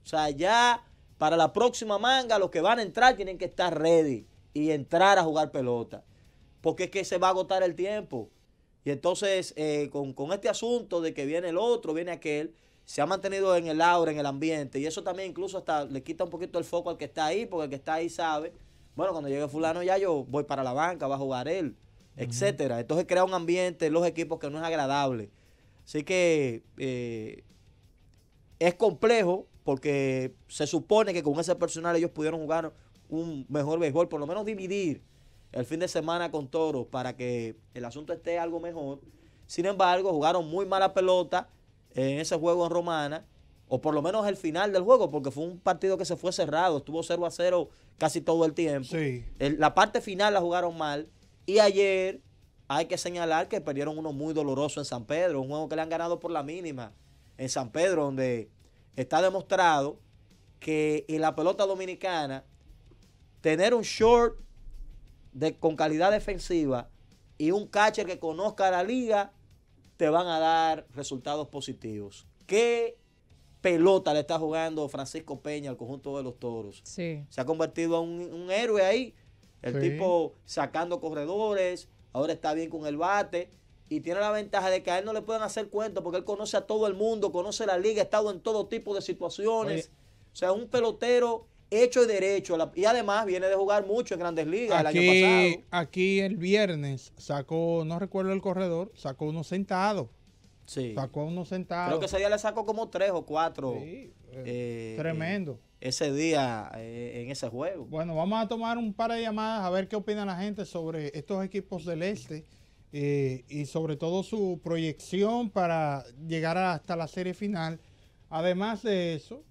O sea, ya para la próxima manga los que van a entrar tienen que estar ready y entrar a jugar pelota. Porque es que se va a agotar el tiempo. Y entonces, eh, con, este asunto de que viene el otro, viene aquel, se ha mantenido en el aura, en el ambiente. Y eso también incluso hasta le quita un poquito el foco al que está ahí, porque el que está ahí sabe, bueno, cuando llegue fulano ya yo voy para la banca, va a jugar él, etcétera. Entonces crea un ambiente en los equipos que no es agradable. Así que eh, es complejo, porque se supone que con ese personal ellos pudieron jugar un mejor béisbol, por lo menos dividir el fin de semana con Toro para que el asunto esté algo mejor. Sin embargo, jugaron muy mala pelota en ese juego en Romana, o por lo menos el final del juego, porque fue un partido que se fue cerrado, estuvo 0 a 0 casi todo el tiempo. la parte final la jugaron mal. Y ayer hay que señalar que perdieron uno muy doloroso en San Pedro, un juego que le han ganado por la mínima en San Pedro, donde está demostrado que en la pelota dominicana, tener un short con calidad defensiva y un catcher que conozca la liga, te van a dar resultados positivos. ¿Qué pelota le está jugando Francisco Peña al conjunto de los toros. Se ha convertido en un, héroe ahí. El tipo sacando corredores, ahora está bien con el bate. Y tiene la ventaja de que a él no le pueden hacer cuentos porque él conoce a todo el mundo, conoce la liga, ha estado en todo tipo de situaciones. O sea, un pelotero hecho y derecho. Y además viene de jugar mucho en grandes ligas aquí, el año pasado. Aquí el viernes sacó, no recuerdo el corredor, sacó uno sentado. Sí. Sacó uno sentado. Creo que ese día le sacó como tres o cuatro. Sí, eh, eh, eh, tremendo. Ese día en ese juego. Bueno, vamos a tomar un par de llamadas a ver qué opina la gente sobre estos equipos del este. Eh, y sobre todo su proyección para llegar hasta la serie final. Además de eso,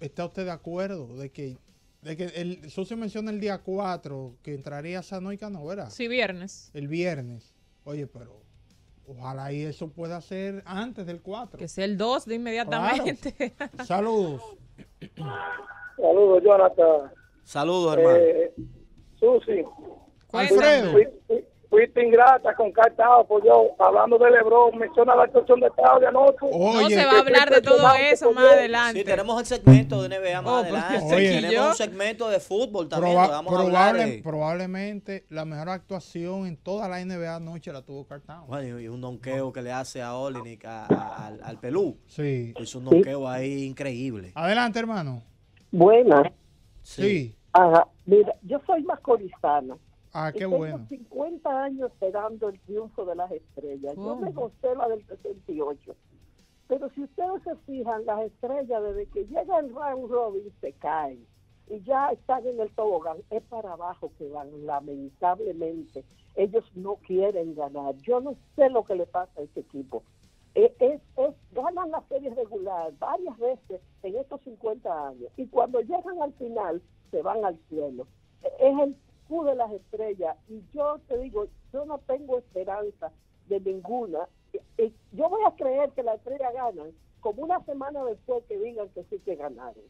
¿está usted de acuerdo de que, de que el socio menciona el día 4 que entraría a ¿no Cano, ¿verdad? Sí, viernes. El viernes. Oye, pero ojalá y eso pueda ser antes del 4. Que sea el 2 de inmediatamente. Saludos. Saludos, Jonathan. Saludos, hermano. Eh, Alfredo fuiste ingrata con Cartao, pues yo, hablando de Lebron, menciona la actuación de Claudia de anoche. no se va a hablar de todo eso pues, más adelante. Sí, tenemos el segmento de NBA más oh, pues, adelante. Oye, tenemos un segmento de fútbol también. Proba vamos a hablar, Probablemente la mejor actuación en toda la NBA anoche la tuvo Cartao. Bueno, y un donqueo que le hace a Olinic al, Pelú. Sí. Es un donqueo ahí increíble. Adelante, hermano. Buena. Sí. Mira, yo soy más mascorizano Ah, qué bueno. 50 años esperando el triunfo de las estrellas. Yo me gocé la del 68. Pero si ustedes se fijan, las estrellas desde que llega el round robin se caen y ya están en el tobogán. Es para abajo que van, lamentablemente. Ellos no quieren ganar. Yo no sé lo que le pasa a este equipo. Eh, es, ganan la serie regular varias veces en estos 50 años y cuando llegan al final se van al cielo. Es el de las estrellas. Y yo te digo, yo no tengo esperanza de ninguna. Yo voy a creer que las estrellas ganan como una semana después que digan que sí que ganaron.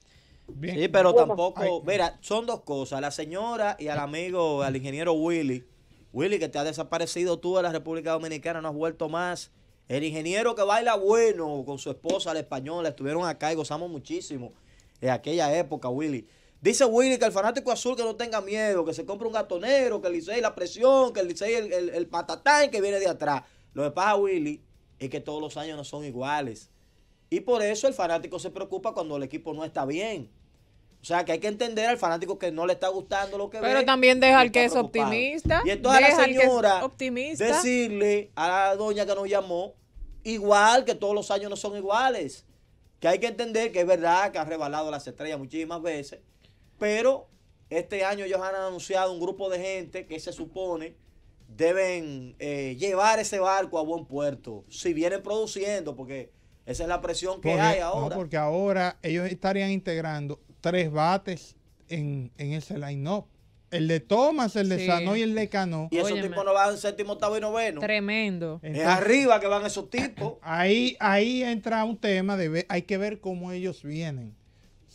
pero tampoco, mira, son dos cosas, la señora y al amigo, al ingeniero Willy. Willy, que te ha desaparecido tú de la República Dominicana, no has vuelto más. El ingeniero que baila bueno con su esposa, la española, estuvieron acá y gozamos muchísimo en aquella época, Willy. Dice Willy que el fanático azul que no tenga miedo, que se compre un gatonero que el la presión, que el Licey el, el, patatán que viene de atrás. Lo que pasa, Willy, es que todos los años no son iguales. Y por eso el fanático se preocupa cuando el equipo no está bien. O sea, que hay que entender al fanático que no le está gustando lo que ve. Pero también deja que es optimista. Y entonces la señora optimista. decirle a la doña que nos llamó, igual que todos los años no son iguales. Que hay que entender que es verdad que ha rebalado las estrellas muchísimas veces pero este año ellos han anunciado un grupo de gente que se supone deben eh, llevar ese barco a buen puerto. Si vienen produciendo, porque esa es la presión que hay ahora. No, porque ahora ellos estarían integrando tres bates en, en ese line-up. El de Thomas, el de Sano y el de Cano. Y esos tipos no van séptimo, octavo y noveno. Tremendo. es arriba que van esos tipos. Ahí, ahí entra un tema de ver, hay que ver cómo ellos vienen.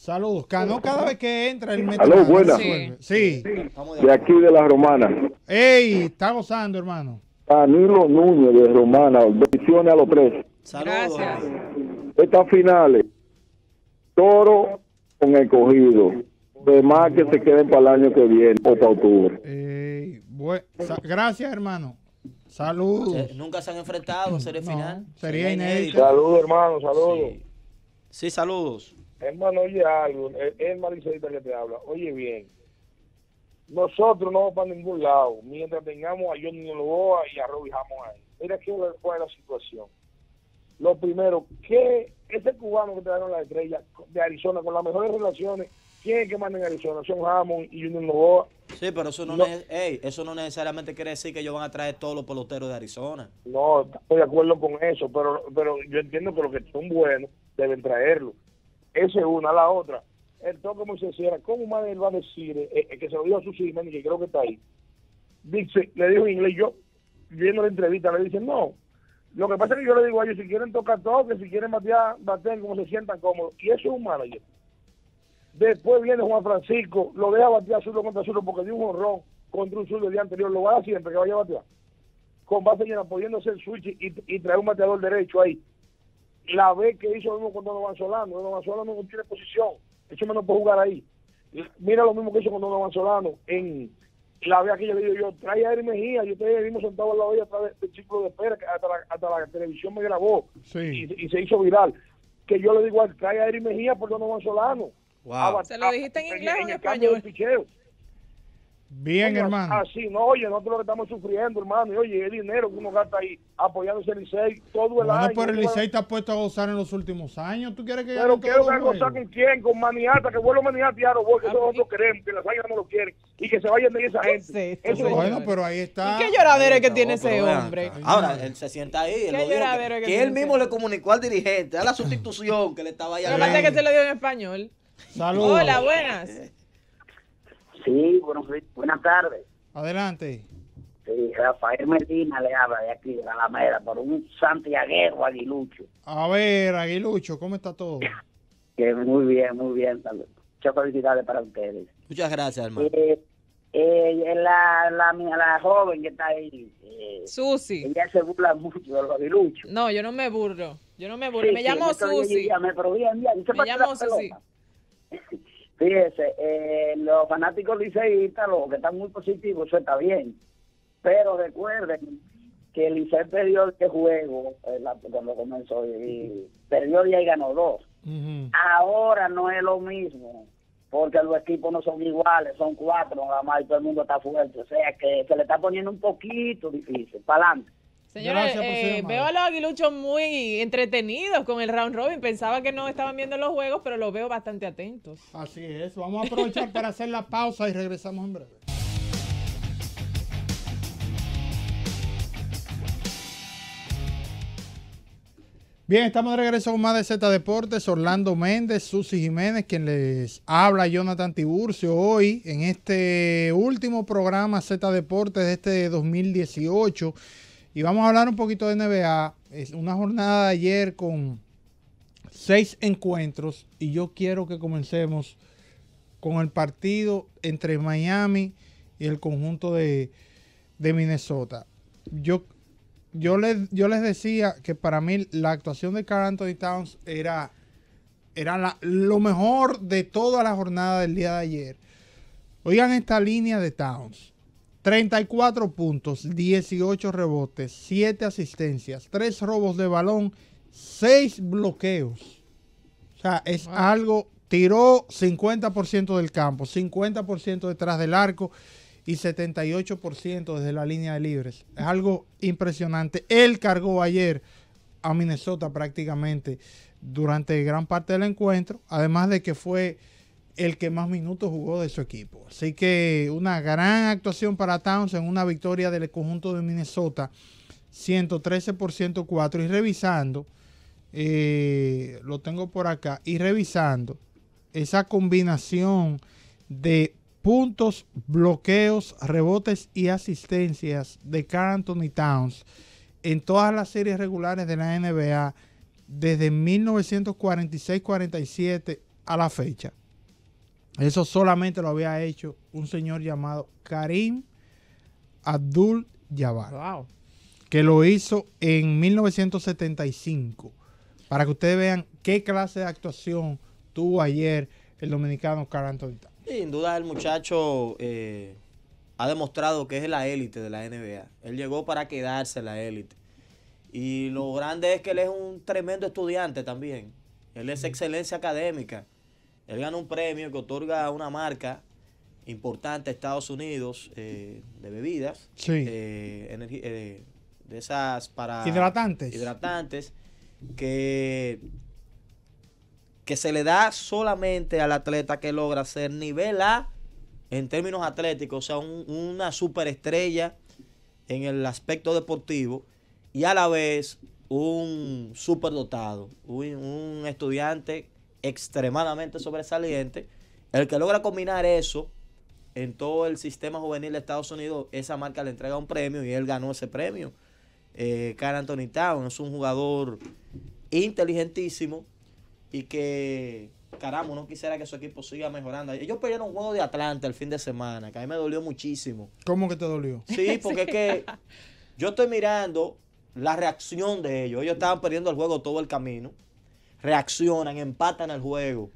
Saludos, Cano cada vez que entra el metal. Saludos, buena. Sí. De aquí de las romanas. Ey, está gozando, hermano. Danilo Núñez de Romana, bendiciones a los presos. Gracias. Estas finales, Toro con el cogido. Demás que se queden para el año que viene o para octubre. gracias, hermano. Saludos. Eh, nunca se han enfrentado a ser el final. Sería, inédito. Saludos, hermano, saludos. sí saludos. Hermano, oye algo, es Maricelita que te habla. Oye bien, nosotros no vamos para ningún lado mientras tengamos a Johnny Loboa y a Robbie Jamón ahí. Mira qué, cuál es la situación. Lo primero, que ese cubano que te dieron la estrella de Arizona con las mejores relaciones, ¿quién es que manda en Arizona? Son Jamón y Junior Loboa Sí, pero eso no, eso no necesariamente quiere decir que ellos van a traer todos los peloteros de Arizona. No, estoy de acuerdo con eso, pero, pero yo entiendo que los que son buenos deben traerlos. Esa es una. La otra, el toque se sincera, ¿cómo él va a decir, eh, eh, que se lo dijo a Susi Jiménez, que creo que está ahí? Dice, le dijo en inglés, yo, viendo la entrevista, le dice no. Lo que pasa es que yo le digo a ellos, si quieren tocar toque, si quieren batear, baten como se sientan cómodos. Y eso es un manager. Después viene Juan Francisco, lo deja batear solo contra solo porque dio un horror contra un suyo el día anterior. Lo va a siempre que vaya a batear. Con base llena, pudiendo hacer switch y, y traer un bateador derecho ahí la vez que hizo lo mismo con Donovan Solano. Dono Solano no tiene posición, eso no puede jugar ahí. Mira lo mismo que hizo con Donovan Solano en la vez que yo le digo yo, trae a Eri Mejía, yo te vimos sentado al lado de atrás del círculo de espera, hasta la, hasta la televisión me grabó sí. y, se hizo viral. Que yo le digo, trae a Eri Mejía por donovan Solano. Wow. ¿Se lo dijiste en inglés o en español? Bien, hermano. Así, ah, no, oye, nosotros lo que estamos sufriendo, hermano. Y oye, el dinero que uno gasta ahí apoyándose el Licey todo el año año. pero el Licey está puesto a gozar en los últimos años. ¿Tú quieres que Pero quiero que gozar con quién, con Maniata, que vuelva Maniata y voy, que ah, eso pues, nosotros queremos, que las águilas no lo quieren y que se vayan de esa gente. bueno, pero ahí está. ¿Y qué lloradera que tiene ese hombre? Ahora, él se sienta ahí. ¿Qué que, él mismo le comunicó al dirigente, a la sustitución que le estaba llamando. Lo que que se lo dio en español. Saludos. Hola, buenas. Eh, Sí, buenos, buenas tardes. Adelante. Sí, Rafael Medina le habla de aquí, de la Alameda, por un santiaguero aguilucho. A ver, aguilucho, ¿cómo está todo? que muy bien, muy bien. Muchas felicidades para ustedes. Muchas gracias, hermano. Eh, la, eh, eh, la, la, la, joven que está ahí. Eh, Susi. Ella se burla mucho de los aguiluchos. No, yo no me burlo. Yo no me burlo. me llamo Susi. Me, me llamo Susi. Fíjese, eh, los fanáticos liceístas, los que están muy positivos, eso está bien. Pero recuerden que el Licey perdió este juego eh, cuando comenzó y perdió y y ganó dos, Ahora no es lo mismo, porque los equipos no son iguales, son cuatro nada más y todo el mundo está fuerte. O sea que se le está poniendo un poquito difícil, para adelante. Señores, eh, veo a los aguiluchos muy entretenidos con el round robin. Pensaba que no estaban viendo los juegos, pero los veo bastante atentos. Así es. Vamos a aprovechar para hacer la pausa y regresamos en breve. Bien, estamos de regreso con más de Z Deportes. Orlando Méndez, Susi Jiménez, quien les habla, Jonathan Tiburcio, hoy en este último programa Z Deportes de este 2018 y vamos a hablar un poquito de NBA. Es una jornada de ayer con seis encuentros y yo quiero que comencemos con el partido entre Miami y el conjunto de, Minnesota. Yo, yo, les, yo les decía que para mí la actuación de Carl Anthony Towns era, era lo mejor de toda la jornada del día de ayer. Oigan esta línea de Towns. 34 puntos, 18 rebotes, 7 asistencias, 3 robos de balón, 6 bloqueos. O sea, es algo, tiró 50% del campo, 50% detrás del arco y 78% desde la línea de libres. Es algo impresionante. Él cargó ayer a Minnesota prácticamente durante gran parte del encuentro, además de que fue el que más minutos jugó de su equipo. Así que una gran actuación para Towns en una victoria del conjunto de Minnesota, 113 por 104. Y revisando, eh, lo tengo por acá, y revisando esa combinación de puntos, bloqueos, rebotes y asistencias de Carl Anthony Towns en todas las series regulares de la NBA desde 1946-47 a la fecha eso solamente lo había hecho un señor llamado Karim Abdul Jabbar. Que lo hizo en 1975. Para que ustedes vean qué clase de actuación tuvo ayer el dominicano Carl Anthony Sin duda el muchacho eh, ha demostrado que es la élite de la NBA. Él llegó para quedarse la élite. Y lo grande es que él es un tremendo estudiante también. Él es excelencia académica. Él gana un premio que otorga una marca importante a Estados Unidos eh, de bebidas. Sí. Eh, eh, de esas para... Hidratantes. Hidratantes. Que, que se le da solamente al atleta que logra ser nivel A en términos atléticos, o sea, una superestrella en el aspecto deportivo y a la vez un superdotado, un, un estudiante extremadamente sobresaliente. El que logra combinar eso en todo el sistema juvenil de Estados Unidos, esa marca le entrega un premio y él ganó ese premio. Eh, Anthony Town es un jugador inteligentísimo y que, caramba, no quisiera que su equipo siga mejorando. Ellos perdieron un juego de Atlanta el fin de semana, que a mí me dolió muchísimo. ¿Cómo que te dolió? Sí, porque es que yo estoy mirando la reacción de ellos. Ellos estaban perdiendo el juego todo el camino reaccionan, empatan el juego.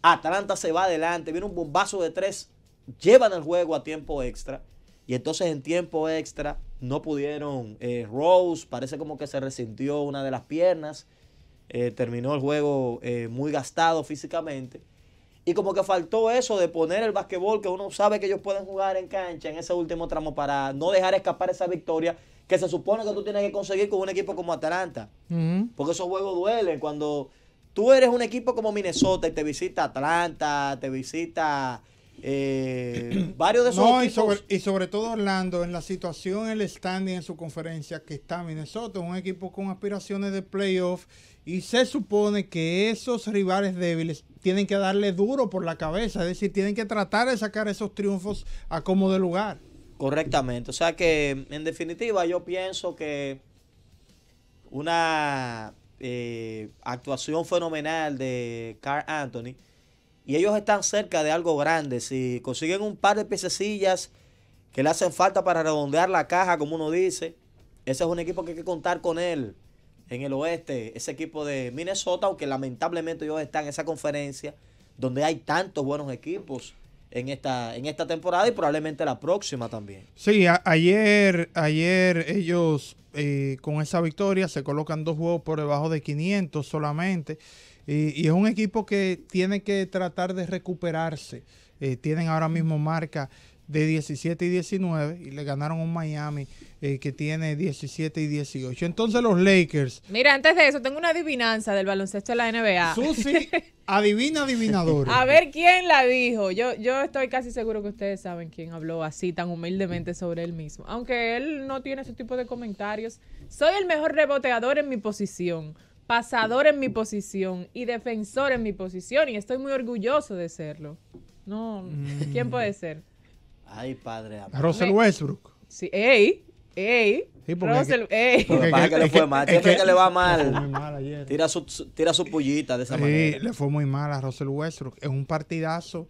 Atlanta se va adelante, viene un bombazo de tres, llevan el juego a tiempo extra. Y entonces en tiempo extra no pudieron. Eh, Rose parece como que se resintió una de las piernas. Eh, terminó el juego eh, muy gastado físicamente. Y como que faltó eso de poner el basquetbol que uno sabe que ellos pueden jugar en cancha en ese último tramo para no dejar escapar esa victoria que se supone que tú tienes que conseguir con un equipo como Atlanta Porque esos juegos duelen cuando tú eres un equipo como Minnesota y te visita Atlanta, te visita eh, varios de esos equipos. Y sobre, y sobre todo Orlando, en la situación, el standing en su conferencia que está Minnesota, un equipo con aspiraciones de playoff y se supone que esos rivales débiles tienen que darle duro por la cabeza, es decir, tienen que tratar de sacar esos triunfos a como de lugar. Correctamente, o sea que en definitiva yo pienso que una eh, actuación fenomenal de Carl Anthony. Y ellos están cerca de algo grande. Si consiguen un par de piececillas que le hacen falta para redondear la caja, como uno dice, ese es un equipo que hay que contar con él en el oeste. Ese equipo de Minnesota, aunque lamentablemente ellos están en esa conferencia donde hay tantos buenos equipos en esta, en esta temporada y probablemente la próxima también. Sí, ayer, ayer ellos eh, con esa victoria se colocan dos juegos por debajo de 500 solamente. y es un equipo que tiene que tratar de recuperarse. Eh, tienen ahora mismo marca de 17 y 19 y le ganaron un Miami eh, que tiene 17 y 18. Entonces los Lakers. Mira, antes de eso, tengo una adivinanza del baloncesto de la NBA. Susi, adivina adivinador. A ver quién la dijo. Yo, yo estoy casi seguro que ustedes saben quién habló así tan humildemente sobre él mismo. Aunque él no tiene ese tipo de comentarios. Soy el mejor reboteador en mi posición pasador en mi posición y defensor en mi posición y estoy muy orgulloso de serlo. No, ¿quién mm. puede ser? Ay, padre. A Russell Westbrook. Sí, ey, ey. Sí, porque Russell, ey. Porque que, le fue mal. que, le va mal. muy mal ayer. Tira su, tira pullita de esa manera. Sí, le fue muy mal a Russell Westbrook. Es un partidazo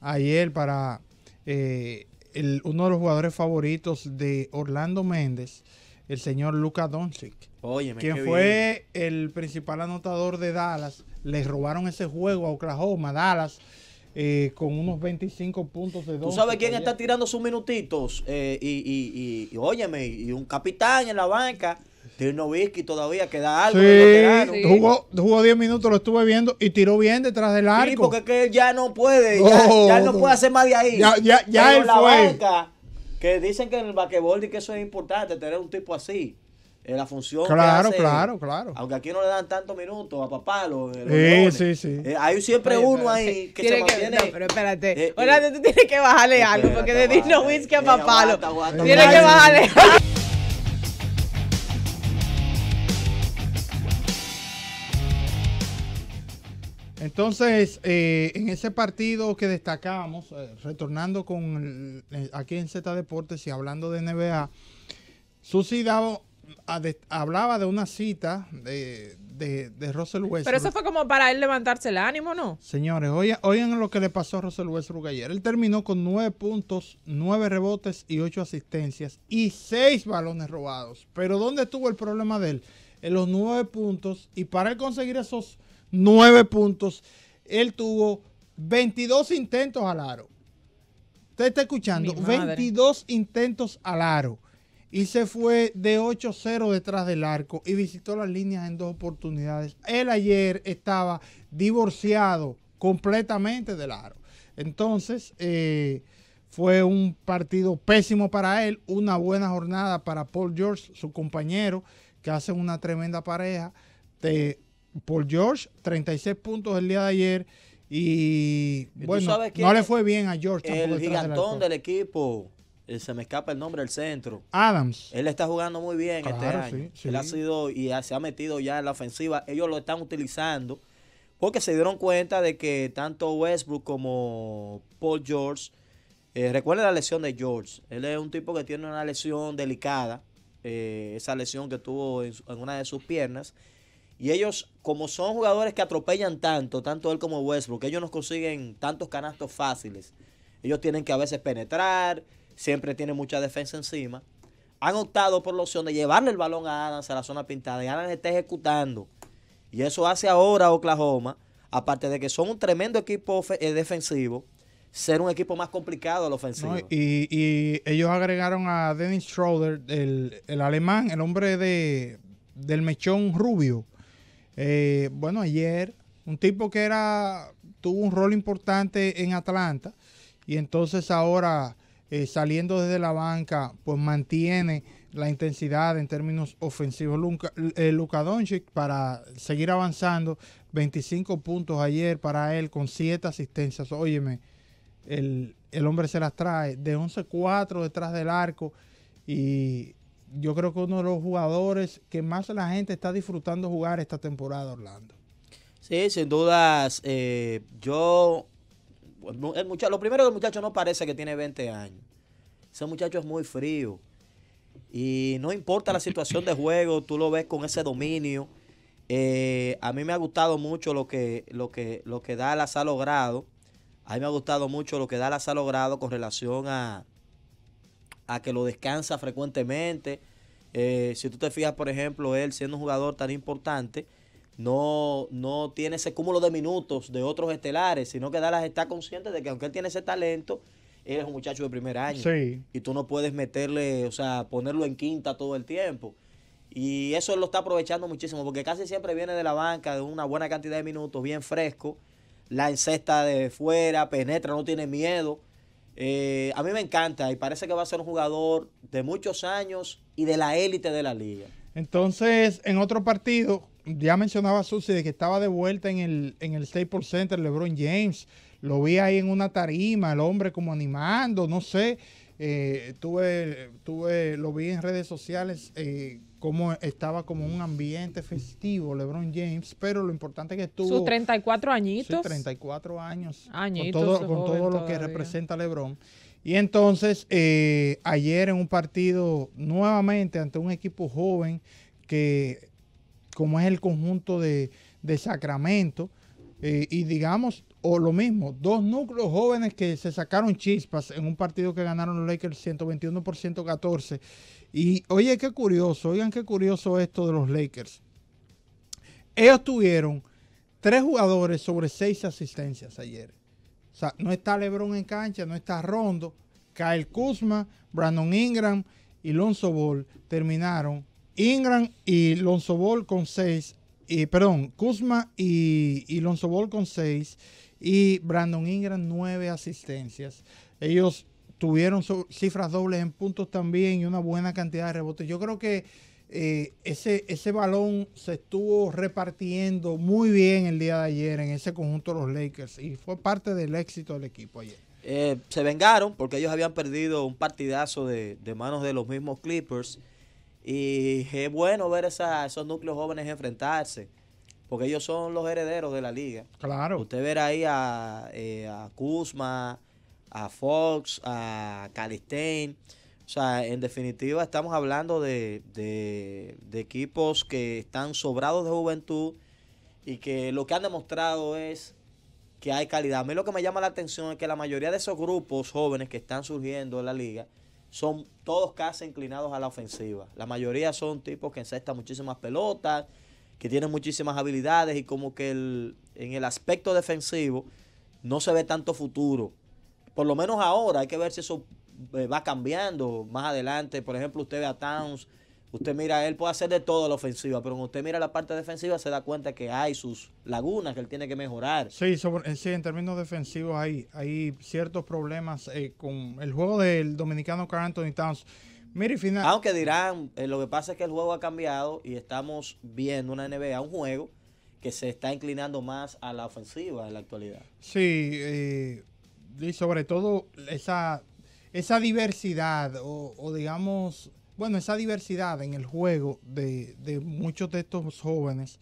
ayer para eh, el, uno de los jugadores favoritos de Orlando Méndez, el señor Luka Doncic. Óyeme, quien fue el principal anotador de Dallas. Les robaron ese juego a Oklahoma. Dallas eh, con unos 25 puntos de dos ¿Tú sabes quién está tirando sus minutitos? Eh, y, y, óyeme, y un capitán en la banca. Tirnovisky todavía queda algo. Sí, Jugó, 10 minutos, lo estuve viendo y tiró bien detrás del arco. Sí, porque es que ya no puede, ya, oh. no puede hacer más de ahí. Ya, ya, la Banca, que dicen que en el basquetbol y que eso es importante, tener un tipo así en la función. Claro, que hace, claro, claro. Aunque aquí no le dan tantos minutos a papá. sí, sí, sí, eh, hay siempre uno ahí que se Que, pero espérate. Eh, eh, tú tienes que bajarle algo porque de Dino Whisky a papá. Tienes que bajarle algo. Entonces, en ese partido que destacamos, retornando con aquí en Z Deportes y hablando de NBA, Susi daba hablaba de una cita de, de, de, Russell Westbrook. Pero eso fue como para él levantarse el ánimo, ¿no? Señores, oigan, lo que le pasó a Russell Westbrook ayer. Él terminó con nueve puntos, nueve rebotes y ocho asistencias y seis balones robados. Pero ¿dónde estuvo el problema de él? En los nueve puntos. Y para conseguir esos nueve puntos, él tuvo 22 intentos al aro. Usted está escuchando, 22 intentos al aro y se fue de 8-0 detrás del arco y visitó las líneas en dos oportunidades. Él ayer estaba divorciado completamente del aro. Entonces, eh, fue un partido pésimo para él, una buena jornada para Paul George, su compañero, que hace una tremenda pareja. De Paul George, 36 puntos el día de ayer. Y, bueno, no le fue bien a George. El gigantón del equipo, se me escapa el nombre del centro. Adams. Él está jugando muy bien este año. Él ha sido y se ha metido ya en la ofensiva. Ellos lo están utilizando porque se dieron cuenta de que tanto Westbrook como Paul George, eh, recuerden la lesión de George. Él es un tipo que tiene una lesión delicada, eh, esa lesión que tuvo en, en una de sus piernas. Y ellos, como son jugadores que atropellan tanto, tanto él como Westbrook, ellos no consiguen tantos canastos fáciles. Ellos tienen que a veces penetrar, siempre tiene mucha defensa encima. Han optado por la opción de llevarle el balón a Adams a la zona pintada y Adams está ejecutando. Y eso hace ahora Oklahoma, aparte de que son un tremendo equipo eh, defensivo, ser un equipo más complicado al ofensivo. ofensiva. y, ellos agregaron a Dennis Schroeder, el, alemán, el hombre de, del mechón rubio. Eh, bueno, ayer, un tipo que era tuvo un rol importante en Atlanta y entonces ahora eh, saliendo desde la banca, pues mantiene la intensidad en términos ofensivos. Eh, Luka, Doncic para seguir avanzando, 25 puntos ayer para él con 7 asistencias. Óyeme, el, el hombre se las trae de 11-4 detrás del arco y yo creo que uno de los jugadores que más la gente está disfrutando jugar esta temporada, Orlando. Sí, sin dudas. Eh, yo lo primero que el muchacho no parece que tiene 20 años. Ese muchacho es muy frío. Y no importa la situación de juego, tú lo ves con ese dominio. Eh, a mí me ha gustado mucho lo que, lo que, lo que Dallas ha logrado. A mí me ha gustado mucho lo que Dallas ha logrado con relación a, a que lo descansa frecuentemente. Eh, si tú te fijas, por ejemplo, él siendo un jugador tan importante, no, no tiene ese cúmulo de minutos de otros estelares, sino que Dallas está consciente de que aunque él tiene ese talento, él es un muchacho de primer año. Y tú no puedes meterle, o sea, ponerlo en quinta todo el tiempo. Y eso lo está aprovechando muchísimo, porque casi siempre viene de la banca de una buena cantidad de minutos, bien fresco, la encesta de fuera, penetra, no tiene miedo. Eh, a mí me encanta y parece que va a ser un jugador de muchos años y de la élite de la liga. Entonces, en otro partido, ya mencionaba Susi de que estaba de vuelta en el, en el Staples Center, LeBron James. Lo vi ahí en una tarima, el hombre como animando, no sé. Eh, tuve, tuve, lo vi en redes sociales, eh, como estaba como un ambiente festivo LeBron James, pero lo importante que estuvo... Sus 34 añitos. Sus 34 años. Añitos, con todo, con todo lo que representa LeBron. Y entonces, eh, ayer en un partido nuevamente ante un equipo joven que como es el conjunto de, Sacramento, eh, y digamos, o lo mismo, dos núcleos jóvenes que se sacaron chispas en un partido que ganaron los Lakers 121 por 114. Y oye, qué curioso, oigan qué curioso esto de los Lakers. Ellos tuvieron tres jugadores sobre seis asistencias ayer. O sea, no está LeBron en cancha, no está Rondo. Kyle Kuzma, Brandon Ingram y Lonzo Ball terminaron Ingram y Lonzo Ball con seis Y, perdón, Kuzma y, y Lonzo Ball con seis Y Brandon Ingram, nueve asistencias. Ellos tuvieron cifras dobles en puntos también y una buena cantidad de rebotes. Yo creo que eh, ese, ese balón se estuvo repartiendo muy bien el día de ayer en ese conjunto de los Lakers y fue parte del éxito del equipo ayer. Eh, se vengaron porque ellos habían perdido un partidazo de, de manos de los mismos Clippers. Y es bueno ver esa, esos núcleos jóvenes enfrentarse, porque ellos son los herederos de la liga. Claro. Usted ver ahí a, eh, a Kuzma, a Fox, a Calistein. O sea, en definitiva estamos hablando de, de, equipos que están sobrados de juventud y que lo que han demostrado es que hay calidad. A mí lo que me llama la atención es que la mayoría de esos grupos jóvenes que están surgiendo en la liga, son todos casi inclinados a la ofensiva. La mayoría son tipos que encestan muchísimas pelotas, que tienen muchísimas habilidades y como que el, en el aspecto defensivo no se ve tanto futuro. Por lo menos ahora hay que ver si eso eh, va cambiando más adelante. Por ejemplo, usted ve a Towns Usted mira, él puede hacer de todo la ofensiva, pero cuando usted mira la parte defensiva se da cuenta que hay sus lagunas que él tiene que mejorar. Sí, sobre, eh, sí en términos defensivos hay, hay ciertos problemas eh, con el juego del dominicano Carl Anthony Towns. Mire, final... Aunque dirán, eh, lo que pasa es que el juego ha cambiado y estamos viendo una NBA, un juego que se está inclinando más a la ofensiva en la actualidad. Sí, y sobre todo esa, esa diversidad o, o digamos bueno, esa diversidad en el juego de, muchos de estos jóvenes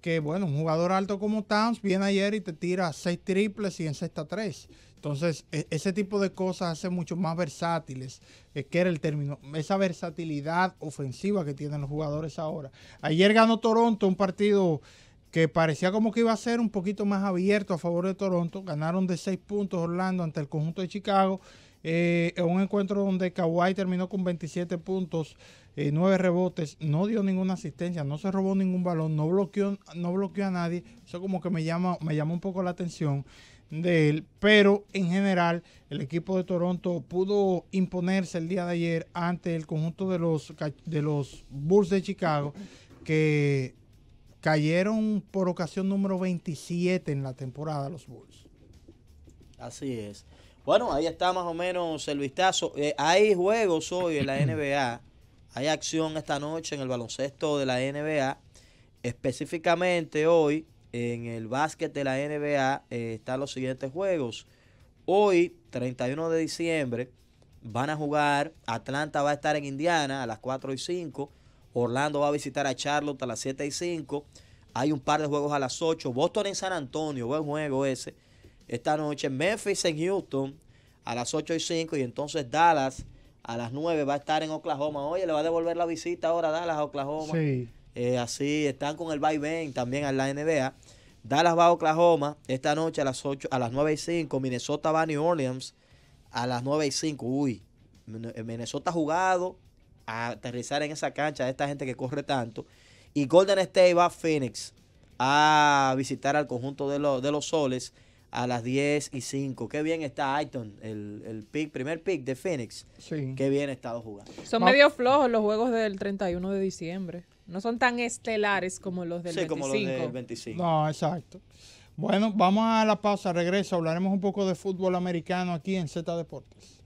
que, bueno, un jugador alto como Towns viene ayer y te tira seis triples y en sexta tres. Entonces, e, ese tipo de cosas hace mucho más versátiles, eh, que era el término, esa versatilidad ofensiva que tienen los jugadores ahora. Ayer ganó Toronto un partido que parecía como que iba a ser un poquito más abierto a favor de Toronto. Ganaron de seis puntos Orlando ante el conjunto de Chicago eh, en un encuentro donde Kawhi terminó con 27 puntos, 9 eh, rebotes, no dio ninguna asistencia, no se robó ningún balón, no bloqueó, no bloqueó a nadie. Eso como que me llama, me llama un poco la atención de él, pero en general el equipo de Toronto pudo imponerse el día de ayer ante el conjunto de los, de los Bulls de Chicago que cayeron por ocasión número 27 en la temporada los Bulls. Así es. Bueno, ahí está más o menos el vistazo. Eh, hay juegos hoy en la NBA. Hay acción esta noche en el baloncesto de la NBA. Específicamente hoy en el básquet de la NBA eh, están los siguientes juegos. Hoy, 31 de diciembre, van a jugar. Atlanta va a estar en Indiana a las 4 y 5. Orlando va a visitar a Charlotte a las 7 y 5. Hay un par de juegos a las 8. Boston en San Antonio, buen juego ese esta noche. Memphis en Houston a las 8 y 5 y entonces Dallas a las 9 va a estar en Oklahoma. Oye, le va a devolver la visita ahora a Dallas a Oklahoma. Sí. Eh, así están con el vaivén también a la NBA. Dallas va a Oklahoma esta noche a las 8, a las 9 y 5. Minnesota va a New Orleans a las 9 y 5. Uy, eh, Minnesota ha jugado a aterrizar en esa cancha de esta gente que corre tanto. Y Golden State va a Phoenix a visitar al conjunto de, de los soles a las 10 y 5. Qué bien está Aiton, el, el pick, primer pick de Phoenix. Sí. Qué bien ha estado jugando. Son medio flojos los juegos del 31 de diciembre. No son tan estelares como los del 25. Sí, como los del 25. No, exacto. Bueno, vamos a la pausa, regreso, hablaremos un poco de fútbol americano aquí en Z Deportes.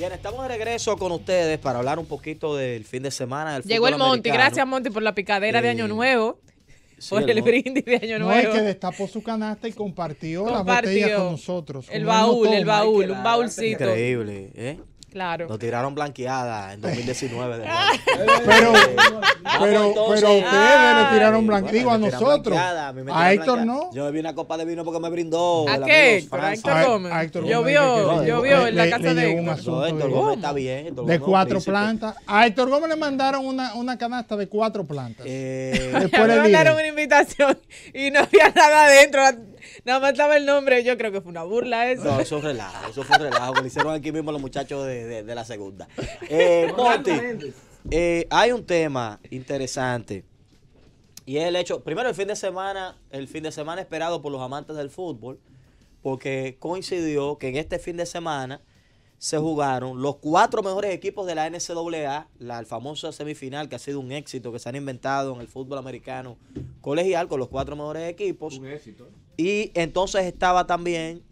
Bien, estamos de regreso con ustedes para hablar un poquito del fin de semana del Llegó el Monty, gracias Monty por la picadera de Año Nuevo. por el, brindis de Año Nuevo. No, es que destapó su canasta y compartió, la con nosotros. El baúl, el baúl, un baúlcito. Increíble, ¿eh? Claro. Nos tiraron blanqueada en 2019. de eh, pero, pero, pero ustedes le ah, tiraron blanqueada. a nosotros. A, Héctor no. Yo me vi una copa de vino porque me brindó. ¿A qué? A Héctor Gómez. yo vio, en la casa de Héctor. Héctor Gómez está bien. De cuatro plantas. A Héctor Gómez le mandaron una, una canasta de cuatro plantas. Eh, Después le mandaron una invitación y no había nada adentro. No me estaba el nombre, yo creo que fue una burla eso. No, eso es relajo, eso fue un relajo que hicieron aquí mismo los muchachos de, la segunda. Eh, eh, hay un tema interesante. Y es el hecho, primero el fin de semana, el fin de semana esperado por los amantes del fútbol, porque coincidió que en este fin de semana se jugaron los cuatro mejores equipos de la NCAA, la famosa semifinal que ha sido un éxito que se han inventado en el fútbol americano colegial con los cuatro mejores equipos. Un éxito. Y entonces estaba también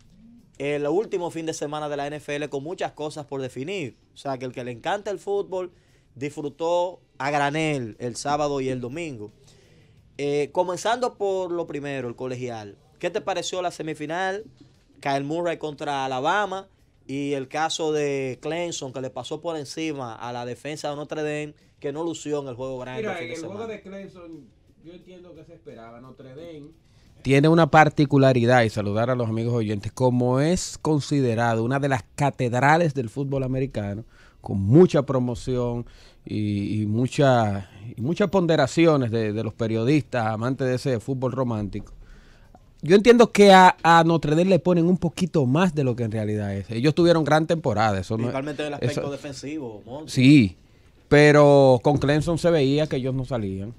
el eh, último fin de semana de la NFL con muchas cosas por definir. O sea, que el que le encanta el fútbol disfrutó a granel el sábado y el domingo. Eh, comenzando por lo primero, el colegial. ¿Qué te pareció la semifinal? Kyle Murray contra Alabama y el caso de Clemson que le pasó por encima a la defensa de Notre Dame que no lució en el juego grande. Mira, el, el juego de Clemson yo entiendo que se esperaba. Notre Dame tiene una particularidad y saludar a los amigos oyentes, como es considerado una de las catedrales del fútbol americano, con mucha promoción y, muchas ponderaciones de, los periodistas, amantes de ese fútbol romántico. Yo entiendo que a, a, Notre Dame le ponen un poquito más de lo que en realidad es. Ellos tuvieron gran temporada. Eso Principalmente el aspecto defensivo. Sí, pero con Clemson se veía que ellos no salían.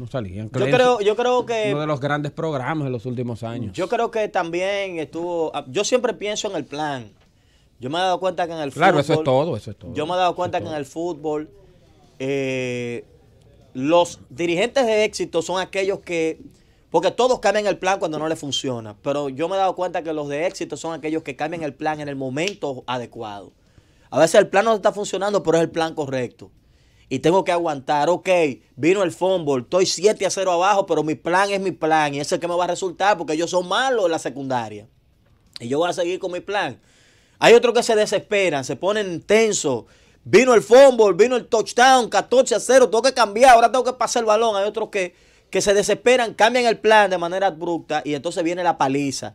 No salían. Yo creo, yo creo que... Uno de los grandes programas en los últimos años. Yo creo que también estuvo... Ah, yo siempre pienso en el plan. Yo me he dado cuenta que en el fútbol... Claro, eso es todo, eso es todo. Yo me he dado cuenta que en el fútbol eh, los dirigentes de éxito son aquellos que... Porque todos cambian el plan cuando no les funciona. Pero yo me he dado cuenta que los de éxito son aquellos que cambian el plan en el momento adecuado. A veces el plan no está funcionando, pero es el plan correcto y tengo que aguantar. Ok, vino el fútbol, estoy 7 a 0 abajo, pero mi plan es mi plan y ese es el que me va a resultar porque yo son malo en la secundaria. Y yo voy a seguir con mi plan. Hay otros que se desesperan, se ponen tensos. Vino el fútbol, vino el touchdown, 14 a 0, tengo que cambiar, ahora tengo que pasar el balón. Hay otros que, que se desesperan, cambian el plan de manera abrupta y entonces viene la paliza.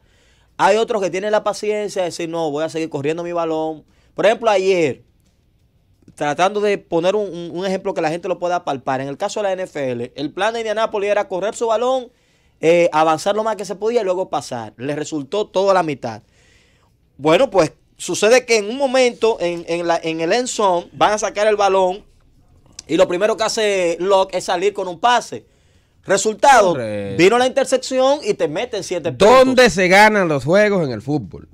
Hay otros que tienen la paciencia de decir, no, voy a seguir corriendo mi balón. Por ejemplo, ayer, tratando de poner un, ejemplo que la gente lo pueda palpar. En el caso de la NFL, el plan de Indianapolis era correr su balón, eh, avanzar lo más que se podía y luego pasar. Le resultó toda la mitad. Bueno, pues sucede que en un momento en, la, en el end van a sacar el balón y lo primero que hace Locke es salir con un pase. Resultado, vino la intersección y te meten siete puntos. ¿Dónde se ganan los juegos en el fútbol?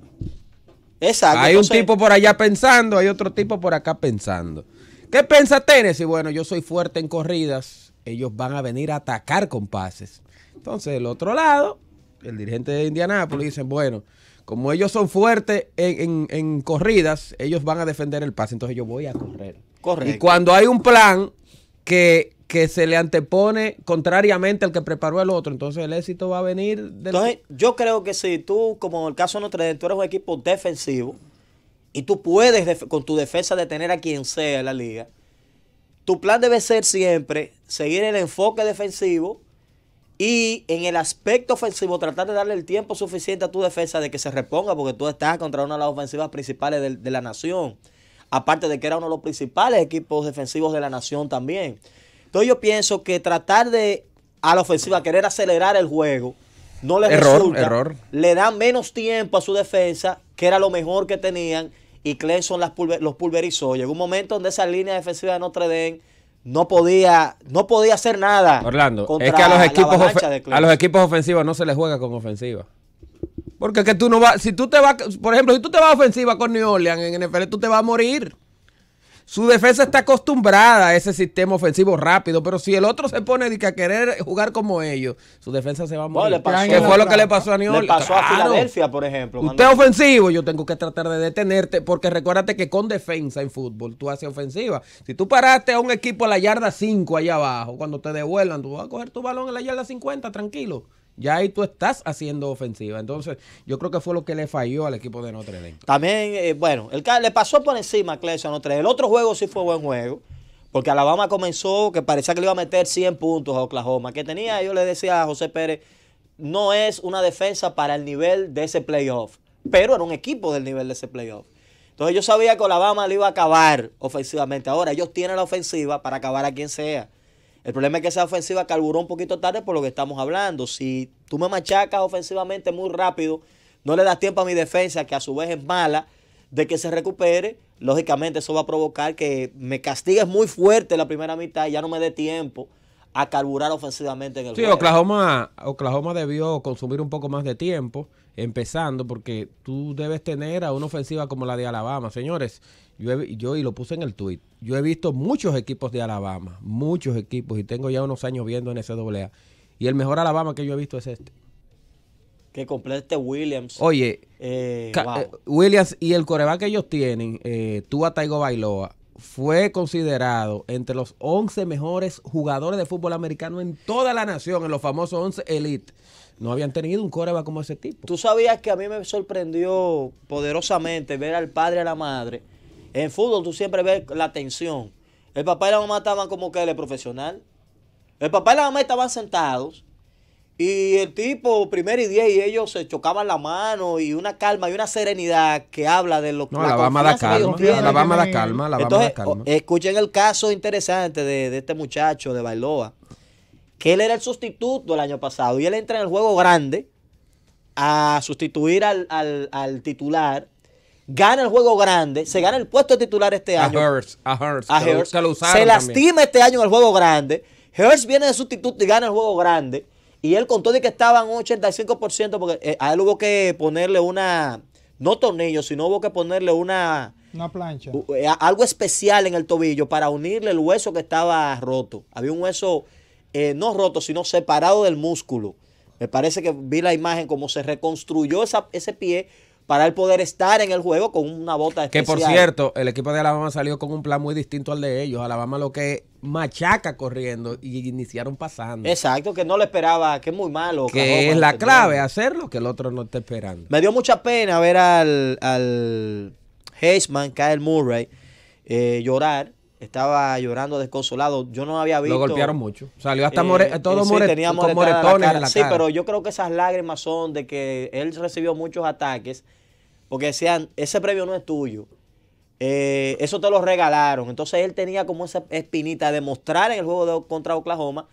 Hay un tipo por allá pensando, hay otro tipo por acá pensando. ¿Qué piensa ¿Y Bueno, yo soy fuerte en corridas. Ellos van a venir a atacar con pases. Entonces, del otro lado, el dirigente de Indianápolis dicen, bueno, como ellos son fuertes en, en, corridas, ellos van a defender el pase. Entonces yo voy a correr. Correr. Y cuando hay un plan que que se le antepone contrariamente al que preparó el otro. Entonces el éxito va a venir. Del... Entonces yo creo que si tú, como en el caso de Notre Dame, tú eres un equipo defensivo y tú puedes con tu defensa detener a quien sea en la liga, tu plan debe ser siempre seguir el enfoque defensivo y en el aspecto ofensivo tratar de darle el tiempo suficiente a tu defensa de que se reponga porque tú estás contra una de las ofensivas principales de la nación. Aparte de que era uno de los principales equipos defensivos de la nación también. Entonces yo pienso que tratar de a la ofensiva querer acelerar el juego no le resulta. Le da menos tiempo a su defensa, que era lo mejor que tenían, y Clemson las los pulverizó. Llegó un momento donde esa línea defensiva de Notre Dame no podía, no podía hacer nada. Orlando, es que a los, equipos a los equipos ofensivos no se les juega con ofensiva. Porque que tú no vas, si tú te vas, por ejemplo, si tú te vas ofensiva con New Orleans en NFL, tú te vas a morir. Su defensa está acostumbrada a ese sistema ofensivo rápido, pero si el otro se pone a querer jugar como ellos, su defensa se va a morir. ¿Qué fue lo que le pasó a New Le pasó a Filadelfia, por ejemplo. Usted es ofensivo, yo tengo que tratar de detenerte, porque recuérdate que con defensa en fútbol tú haces ofensiva. Si tú paraste a un equipo a la yarda 5 allá abajo, cuando te devuelvan, tú vas a coger tu balón en la yarda 50, tranquilo. Ya ahí tú estás haciendo ofensiva. Entonces, yo creo que fue lo que le falló al equipo de Notre Dame. También, eh, bueno, le pasó por encima Clemson a Notre Dame. El otro juego sí fue buen juego. Porque Alabama comenzó, que parecía que le iba a meter 100 puntos a Oklahoma. Que tenía, yo le decía a José Pérez, no es una defensa para el nivel de ese playoff. Pero era un equipo del nivel de ese playoff. Entonces yo sabía que Alabama le iba a acabar ofensivamente. Ahora ellos tienen la ofensiva para acabar a quien sea. El problema es que esa ofensiva carburó un poquito tarde por lo que estamos hablando. Si tú me machacas ofensivamente muy rápido, no le das tiempo a mi defensa, que a su vez es mala, de que se recupere, lógicamente eso va a provocar que me castigues muy fuerte la primera mitad y ya no me dé tiempo a carburar ofensivamente en el Sí, Oklahoma, Oklahoma debió consumir un poco más de tiempo empezando porque tú debes tener a una ofensiva como la de Alabama. Señores, yo, y lo puse en el tuit Yo he visto muchos equipos de Alabama, muchos equipos, y tengo ya unos años viendo en NCAA. Y el mejor Alabama que yo he visto es este. Que complete este Williams. Oye, eh, eh, Williams y el coreback que ellos tienen, eh, Tua Taigo Bailoa, fue considerado entre los 11 mejores jugadores de fútbol americano en toda la nación, en los famosos 11 Elite. No habían tenido un coreback como ese tipo. Tú sabías que a mí me sorprendió poderosamente ver al padre a la madre en fútbol tú siempre ves la tensión. El papá y la mamá estaban como que de profesional. El papá y la mamá estaban sentados. Y el tipo, primero y diez, y ellos se chocaban la mano y una calma y una serenidad que habla de lo que... No, la mamá da calma, la da calma, calma. Escuchen el caso interesante de, este muchacho de Bailoa, que él era el sustituto el año pasado y él entra en el juego grande a sustituir al titular gana el juego grande, se gana el puesto de titular este año. A a A lo, usaron se lastima este año en el juego grande. hers viene de sustituto y gana el juego grande. Y él contó de que en un 85% porque eh, a él hubo que ponerle una, no tornillo, sino hubo que ponerle una... Una plancha. Eh, algo especial en el tobillo para unirle el hueso que estaba roto. Había un hueso eh, no roto, sino separado del músculo. Me parece que vi la imagen como se reconstruyó ese pie para él poder estar en el juego con una bota especial. Que por cierto, el equipo de Alabama salió con un plan muy distinto al de ellos. Alabama lo que machaca corriendo y iniciaron pasando. Exacto, que no le esperaba, que es muy malo. Que es la clave, hacer lo que el otro no está esperando. Me dio mucha pena ver al, al Heisman, Kyle Murray, eh, llorar estaba llorando desconsolado. Yo no había visto. Lo golpearon mucho. Salió hasta more, eh, todo sí, sí, pero yo creo que esas lágrimas son de que él recibió muchos ataques porque decían, ese premio no es tuyo. Eh, eso te lo regalaron. Entonces él tenía como esa espinita de mostrar en el juego contra Oklahoma.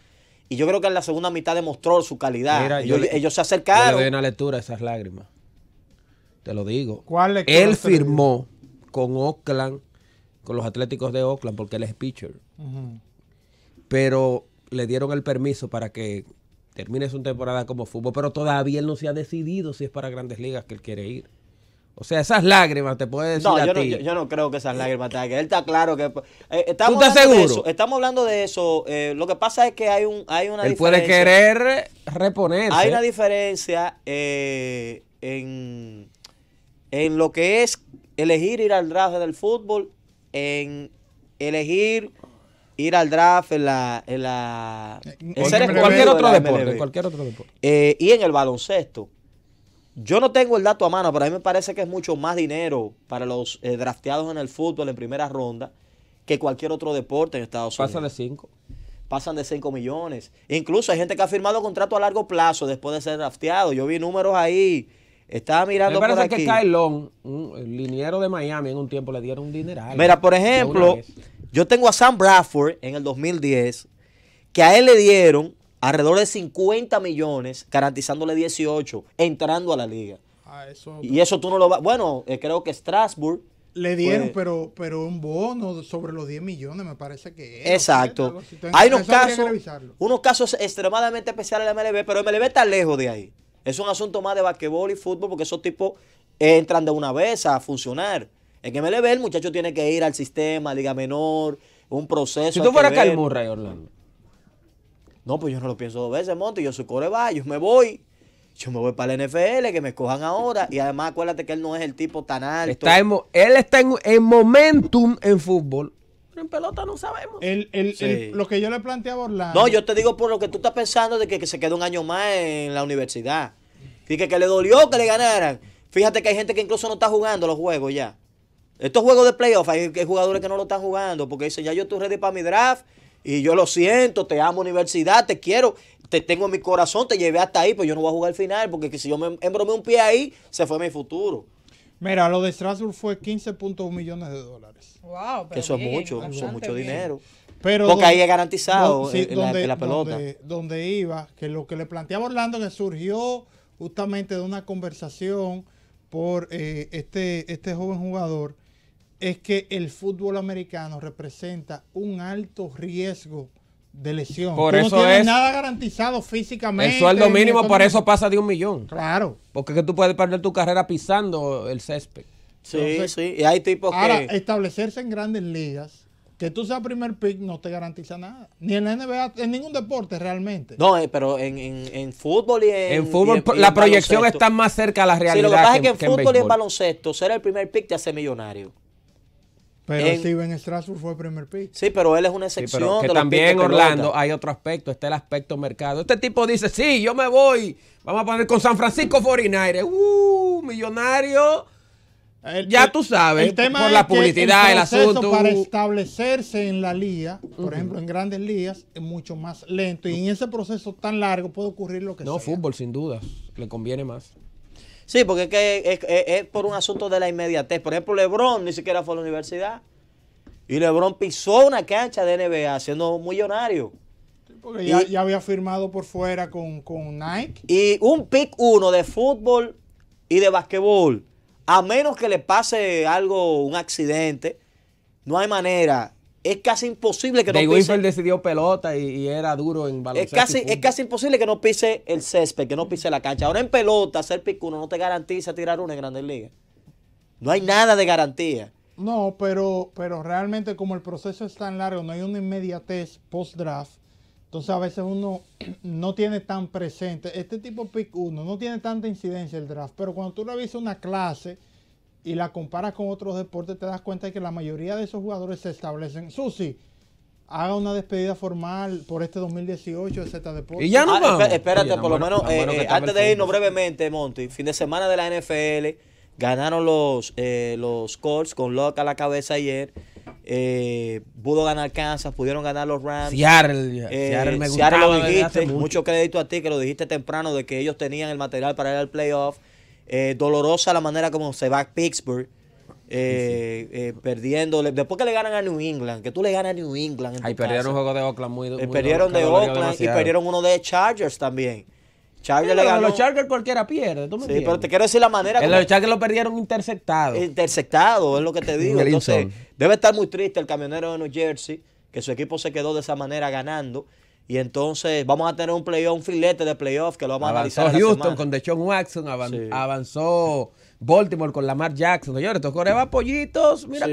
Y yo creo que en la segunda mitad demostró su calidad. ellos, se acercaron. Yo le doy una lectura a esas lágrimas. Te lo digo. él firmó con Oakland con los Atléticos de Oakland porque él es pitcher. Pero le dieron el permiso para que termine su temporada como fútbol, pero todavía él no se ha decidido si es para grandes ligas que él quiere ir. O sea, esas lágrimas te puede decir. No, a yo, ti. no yo, no creo que esas lágrimas te Él está claro que. Eh, estamos ¿Tú estás seguro? estamos hablando de eso. Eh, lo que pasa es que hay, un, hay una él puede querer reponerse. Hay una diferencia eh, en, en lo que es elegir ir al draft del fútbol en elegir ir al draft en la. En eh, cualquier, otro deporte, eh, y en el baloncesto. Yo no tengo el dato a mano, pero a mí me parece que es mucho más dinero para los eh, drafteados en el fútbol en primera ronda que cualquier otro deporte en Estados Unidos. Pasan de 5. Pasan de 5 millones. Incluso hay gente que ha firmado contrato a largo plazo después de ser drafteado. Yo vi números ahí estaba mirando Me parece que Kylon, un liniero de Miami, en un tiempo le dieron un dineral. Mira, por ejemplo, yo tengo a Sam Bradford en el 2010, que a él le dieron alrededor de 50 millones, garantizándole 18, entrando a la liga. Ah, y eso tú no lo vas. Bueno, eh, creo que Strasbourg. Le dieron, pero, pero un bono sobre los 10 millones, me parece que es. Exacto. Hay unos casos, unos casos extremadamente especiales de MLB, pero MLB está lejos de ahí. Es un asunto más de basquetbol y fútbol porque esos tipos entran de una vez a funcionar. En MLB el muchacho tiene que ir al sistema, liga menor, un proceso. Si tú fueras calmurra Orlando. No, pues yo no lo pienso dos veces, Monte. Yo soy coreba, yo me voy. Yo me voy para la NFL, que me cojan ahora. Y además, acuérdate que él no es el tipo tan alto. Está en, él está en momentum en fútbol en pelota no sabemos. El, lo que yo le planteaba a No, yo te digo por lo que tú estás pensando de que, se quede un año más en la universidad. Y que, le dolió que le ganaran. Fíjate que hay gente que incluso no está jugando los juegos ya. Estos juegos de playoff, hay, jugadores que no lo están jugando porque dice ya yo estoy ready para mi draft y yo lo siento, te amo universidad, te quiero, te tengo en mi corazón, te llevé hasta ahí, pero yo no voy a jugar al final porque si yo me embromé un pie ahí, se fue mi futuro. Mira, lo de Strasbourg fue 15.1 millones de dólares eso es mucho, eso es mucho dinero. Pero Porque ahí es garantizado donde, la, pelota. Donde, iba, que lo que le planteaba Orlando que surgió justamente de una conversación por eh, este, este joven jugador, es que el fútbol americano representa un alto riesgo de lesión. Por eso no es, nada garantizado físicamente. El sueldo mínimo por eso pasa de un millón. Claro. Porque que tú puedes perder tu carrera pisando el césped. Sí, sí, y hay tipos ahora, establecerse en grandes ligas, que tú seas primer pick, no te garantiza nada. Ni en la NBA, en ningún deporte realmente. No, eh, pero en, fútbol y en... En fútbol, la proyección está más cerca a la realidad. Sí, lo que pasa es que en fútbol y en baloncesto, ser el primer pick te hace millonario. Pero en, Steven Strasburg fue el primer pick. Sí, pero él es una excepción. que también en Orlando hay otro aspecto, está el aspecto mercado. Este tipo dice, sí, yo me voy, vamos a poner con San Francisco 49 ¡Uh, millonario! ya tú sabes, por la publicidad, el, asunto. Para establecerse en la liga, por ejemplo, en grandes ligas, es mucho más lento. Y en ese proceso tan largo puede ocurrir lo que no, sea. No, fútbol, sin duda. Le conviene más. Sí, porque es, es, por un asunto de la inmediatez. Por ejemplo, LeBron ni siquiera fue a la universidad. Y LeBron pisó una cancha de NBA siendo millonario. porque ya, había firmado por fuera con, con Nike. Y un pick uno de fútbol y de basquetbol a menos que le pase algo, un accidente, no hay manera. Es casi imposible que no pise. decidió pelota y, era duro en baloncesto. Es casi, es casi imposible que no pise el césped, que no pise la cancha. Ahora en pelota, hacer picuno no te garantiza tirar una en Grandes Ligas. No hay nada de garantía. No, pero, pero realmente como el proceso es tan largo, no hay una inmediatez post-draft entonces a veces uno no tiene tan presente, este tipo pick 1 no tiene tanta incidencia el draft, pero cuando tú revisas una clase y la comparas con otros deportes, te das cuenta de que la mayoría de esos jugadores se establecen. Susi, haga una despedida formal por este 2018 Z Deportes. Y ya no ah, Espérate, por lo menos, eh, eh, antes de irnos brevemente, Monty, fin de semana de la NFL, ganaron los, eh, los Colts con Locke a la cabeza ayer. Eh, pudo ganar Kansas, pudieron ganar los Rams. Seattle, eh, me gustaba, mucho. crédito a ti que lo dijiste temprano de que ellos tenían el material para ir al playoff. Eh, dolorosa la manera como se va a Pittsburgh. Eh, eh perdiendo, después que le ganan a New England, que tú le ganas a New England. Ahí perdieron un juego de Oakland muy, eh, muy Perdieron de Oakland y perdieron uno de Chargers también. Los Chargers cualquiera pierde. pero te quiero decir la manera. Los Chargers lo perdieron interceptado. Interceptado, es lo que te digo. Entonces, debe estar muy triste el camionero de New Jersey, que su equipo se quedó de esa manera ganando. Y entonces vamos a tener un playoff, un filete de playoff que lo vamos a analizar. Houston con Deshaun Watson, avanzó Baltimore con Lamar Jackson. Señores, estos coreba pollitos, mira,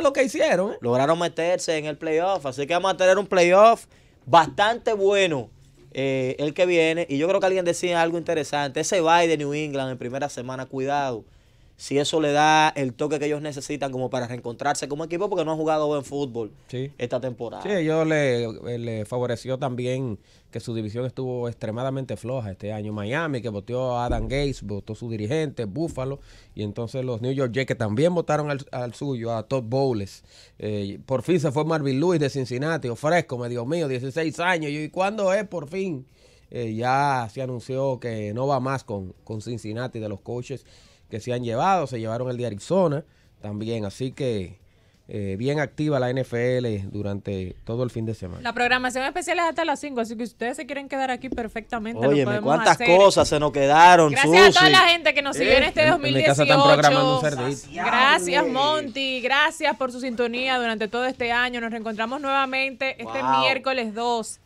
lo que hicieron. ¿eh? Lograron meterse en el playoff. Así que vamos a tener un playoff bastante bueno eh, el que viene. Y yo creo que alguien decía algo interesante. Ese bye de New England en primera semana, cuidado si eso le da el toque que ellos necesitan como para reencontrarse como equipo, porque no han jugado buen fútbol esta temporada. Sí, ellos le, eh, le, favoreció también que su división estuvo extremadamente floja este año. Miami, que votó a Adam Gates, votó su dirigente, Buffalo, y entonces los New York Jets, que también votaron al, suyo, a Todd Bowles. Eh, por fin se fue Marvin Lewis de Cincinnati, ofrezco fresco, me dio mío, 16 años. ¿Y cuándo es por fin? Eh, ya se anunció que no va más con, con Cincinnati de los coches que se han llevado, se llevaron el de Arizona también, así que eh, bien activa la NFL durante todo el fin de semana. La programación especial es hasta las 5, así que ustedes se quieren quedar aquí perfectamente. Oye, cuántas cosas se nos quedaron. Gracias a toda la gente que nos siguió en este 2018. En programando un gracias, Monty. Gracias por su sintonía durante todo este año. Nos reencontramos nuevamente este miércoles 2